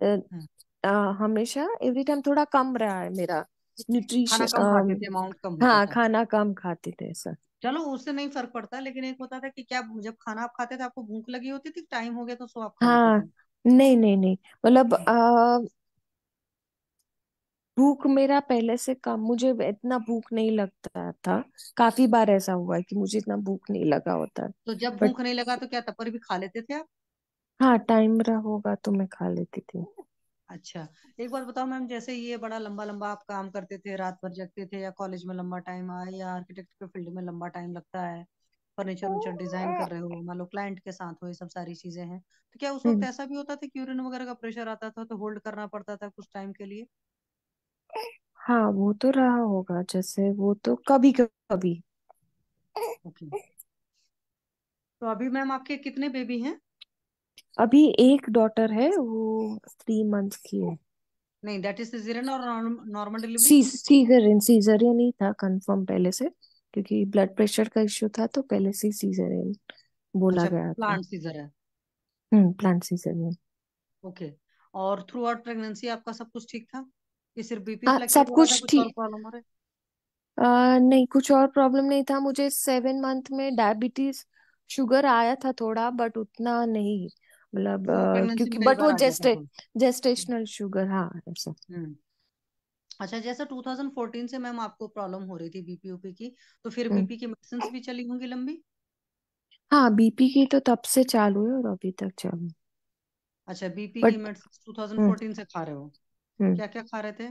हाँ। हमेशा एवरी टाइम थोड़ा कम रहा है मेरा न्यूट्रिशन खाना कम खाते थे अमाउंट कम हाँ था खाना कम खाते थे सर चलो उससे नहीं फर्क पड़ता लेकिन एक होता था कि क्या जब खाना आप खाते थे आपको भूख लगी होती थी टाइम हो गया तो सो आप खाना हाँ नहीं नहीं नहीं मतलब हम्म। भूख मेरा पहले से कम मुझे इतना भूख नहीं लगता था काफी बार ऐसा हुआ है कि मुझे इतना भूख नहीं लगा होता तो जब बट भूख नहीं लगा तो क्या तब पर भी खा लेते थे आप हाँ टाइम रहा होगा तो मैं खा लेती थी अच्छा एक बार बताओ मैम जैसे ये बड़ा लंबा लंबा आप काम करते थे रात भर जगते थे या कॉलेज में लंबा टाइम आए या आर्किटेक्ट के फील्ड में लंबा टाइम लगता है फर्नीचर उचर डिजाइन कर रहे हो मान लो क्लाइंट के साथ हो ये सब सारी चीजें हैं तो क्या उस वक्त हम्म। ऐसा भी होता था कि यूरिन वगैरह का प्रेशर आता था तो होल्ड करना पड़ता था कुछ टाइम के लिए हाँ वो तो रहा होगा जैसे वो तो कभी कभी ओके तो अभी मैम आपके कितने बेबी हैं अभी एक डॉटर है वो थ्री मंथ की है नहीं दैट इज सिजेरियन और normal delivery C caesarean caesarean ही था कंफर्म पहले से क्योंकि ब्लड प्रेशर का इश्यू था तो पहले से सीजरियन बोला अच्छा गया था प्लांट सीजर है हम्म प्लांट सीजरियन ओके और थ्रू आउट प्रेगनेंसी आपका सब कुछ ठीक था कि सिर्फ बीपी हाँ फ्लैक्चुएट सब हुआ तो था कुछ और ठीक प्रॉब्लम हो रहा है आ, नहीं कुछ और प्रॉब्लम नहीं था मुझे सेवन मंथ में डायबिटीज शुगर आया था थोड़ा बट उतना नहीं मतलब तो क्योंकि बट वो आ जेस्टे जेस्टेशनल शुगर हाँ ऐसा हम्म अच्छा जैसे 2014 से मैम आपको प्रॉब्लम हो रही थी बीपी ऊपी की तो फिर बीपी हम्म। की मेडिसिन भी चली होंगी लंबी हाँ बीपी की तो तब से चालू है और अभी तक चालू अच्छा बीपी की मेडिसिन हम्म। 2014 से खा रहे हो हम्म। क्या क्या खा रहे थे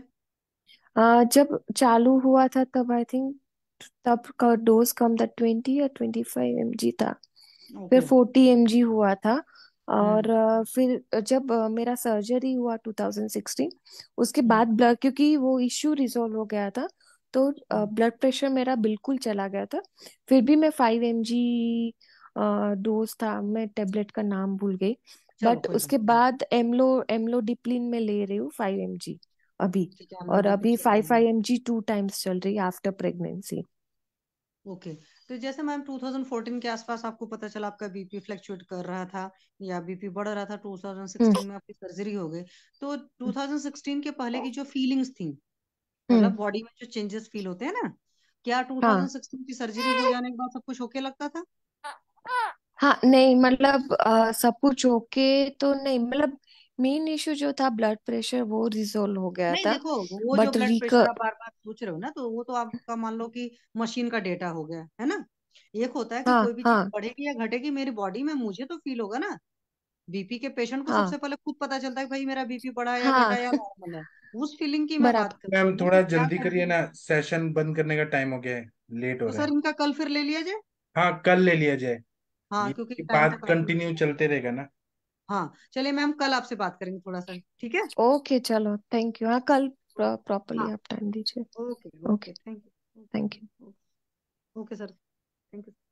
अ, जब चालू हुआ था तब आई थिंक तब का डोज कम था ट्वेंटी या ट्वेंटी फाइव एम जी था फिर ओके फोर्टी एम जी हुआ था और हम्म अ, फिर जब मेरा सर्जरी हुआ टू थाउजेंड सिक्सटीन उसके हम्म। बाद ब्लड क्योंकि वो इश्यू रिजॉल्व हो गया था तो हम्म। ब्लड प्रेशर मेरा बिल्कुल चला गया था फिर भी मैं फाइव एम जी डोज था मैं टेबलेट का नाम भूल गई बट उसके बाद एमलो एमलो डिप्लिन में ले रही हूँ फाइव एम जी अभी और अभी five five M G two times चल रही है आफ्टर प्रेगनेंसी ओके तो जैसे मैम 2014 के आसपास आपको पता चला आपका बीपी फ्लक्चुएट कर रहा था या बीपी बढ़ रहा था 2016 हम्म। में आपकी सर्जरी हो गई तो 2016 हम्म। के पहले की जो फीलिंग्स थी हम्म। मतलब बॉडी में जो चेंजेस फील होते हैं ना क्या 2016 हाँ। की सर्जरी हो जाने के बाद सब कुछ ओके लगता था हाँ नहीं मतलब सब कुछ ओके तो नहीं मतलब मेन इश्यू जो था ब्लड प्रेशर वो रिजोल्व हो गया नहीं था देखो वो जो बट ब्लड वीक प्रेशर आप बार बार पूछ रहे हो ना तो वो तो आपका मान लो कि मशीन का डेटा हो गया है ना एक होता है कि हाँ कोई भी चीज हाँ बढ़ेगी या घटेगी मेरी बॉडी में मुझे तो फील होगा ना बीपी के पेशेंट को सबसे हाँ पहले खुद पता चलता है भाई मेरा बीपी बढ़ा है या घटा है हाँ। या नॉर्मल है उस फीलिंग की मैं बात बराबर कर रही मैम हूँ थोड़ा लेकिन क्या जल्दी करिए करती ना सेशन बंद करने का टाइम हो गया है लेट हो तो रहा सर है इनका कल फिर ले लिया जाए हाँ कल ले लिया जाए हाँ क्योंकि ये टाइम बात तक रख कंटिन्यू चलते रहेगा ना हाँ चलिए मैम कल आपसे बात करेंगे थोड़ा सा ठीक है ओके चलो थैंक यू हाँ कल प्रॉपरली हाँ। आप टाइम दीजिए okay okay okay thank thank you okay sir thank you